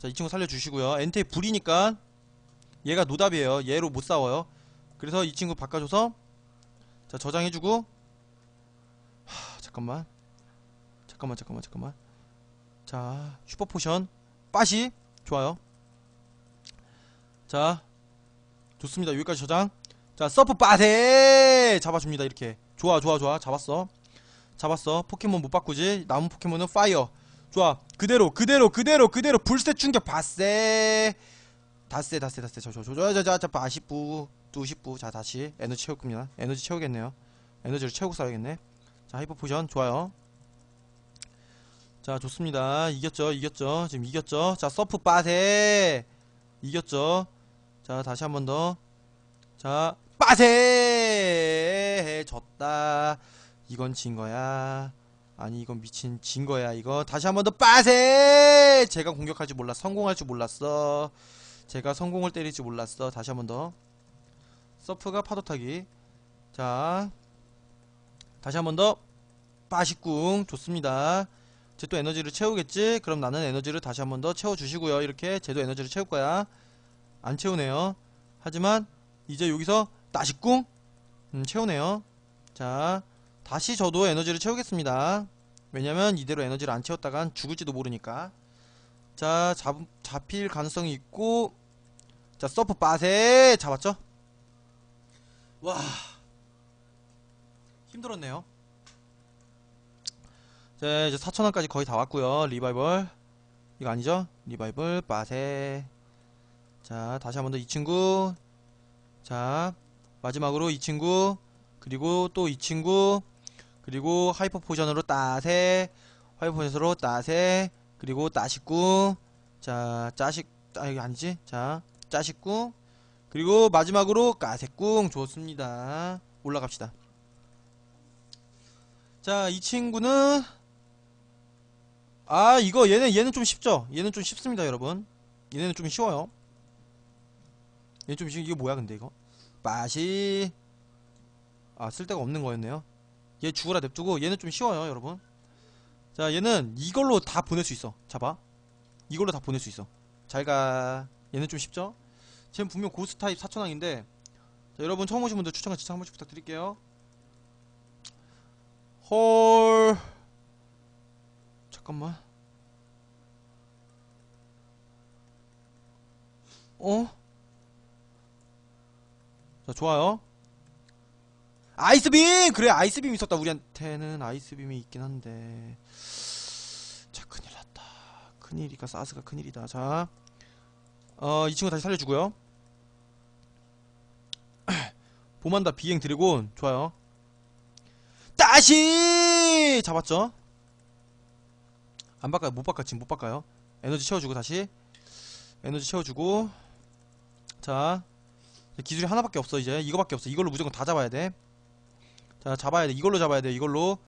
자, 이 친구 살려주시고요. 엔테 불이니까 얘가 노답이에요. 얘로 못 싸워요. 그래서 이 친구 바꿔줘서 자, 저장해주고 하, 잠깐만 잠깐만 잠깐만 잠깐만 자, 슈퍼포션 빠시 좋아요. 자, 좋습니다. 여기까지 저장 자, 서프 빠세 잡아줍니다. 이렇게 좋아 좋아 좋아 잡았어 잡았어 포켓몬 못 바꾸지 남은 포켓몬은 파이어 좋아 그대로 그대로 그대로 그대로 불세 충격 봤세 다세 다세 다세 저저저저저저 아십부 두십부 자 다시 에너지 채울 겁니다 에너지 채우겠네요 에너지를 채우고 싸야겠네 자 하이퍼 포션 좋아요 자 좋습니다 이겼죠 이겼죠 지금 이겼죠 자 서프 빠세 이겼죠 자 다시 한 번더자 빠세 졌다 이건 진거야 아니 이건 미친 진 거야 이거 다시 한 번 더 빠세 제가 공격할 지 몰라 성공할 지 몰랐어 제가 성공을 때릴 지 몰랐어 다시 한 번더 서프가 파도타기 자 다시 한 번더 빠식궁 좋습니다 제 또 에너지를 채우겠지 그럼 나는 에너지를 다시 한 번 더 채워주시고요 이렇게 제도 에너지를 채울 거야 안 채우네요 하지만 이제 여기서 따식궁 음, 채우네요 자 다시 저도 에너지를 채우겠습니다 왜냐면 이대로 에너지를 안 채웠다간 죽을지도 모르니까 자 잡, 잡힐 가능성이 있고 자 서프 빠세 잡았죠 와 힘들었네요 자 이제 4천원까지 거의 다 왔고요 리바이벌 이거 아니죠 리바이벌 빠세 자 다시 한번 더 이 친구 자 마지막으로 이 친구 그리고 또 이 친구 그리고 하이퍼 포션으로 따세 하이퍼 포션으로 따세 그리고 따식구 자 짜식 아 이게 아니지 자 짜식구 그리고 마지막으로 까색궁 좋습니다 올라갑시다 자 이 친구는 아 이거 얘는 얘는 좀 쉽죠 얘는 좀 쉽습니다 여러분 얘네는 좀 쉬워요 얘 좀 이게 뭐야 근데 이거 맛이 아 쓸데가 없는 거였네요 얘 죽어라 냅두고 얘는 좀 쉬워요 여러분 자 얘는 이걸로 다 보낼 수 있어 잡아 이걸로 다 보낼 수 있어 잘가 얘는 좀 쉽죠? 쟤는 분명 고스 타입 4천왕인데 자, 여러분 처음 오신 분들 추천과 지청 한 번씩 부탁드릴게요 헐 잠깐만 어? 자 좋아요 아이스빔! 그래, 아이스빔 있었다. 우리한테는 아이스빔이 있긴 한데. 자, 큰일 났다. 큰일이가, 사스가 큰일이다. 자, 어, 이 친구 다시 살려주고요. 보만다 비행 드래곤. 좋아요. 다시! 잡았죠? 안 바꿔요. 못 바꿔. 지금 못 바꿔요. 에너지 채워주고, 다시. 에너지 채워주고. 자, 기술이 하나밖에 없어 이제 이거밖에 없어 이걸로 무조건 다 잡아야 돼자 잡아야 돼 이걸로 잡아야 돼 이걸로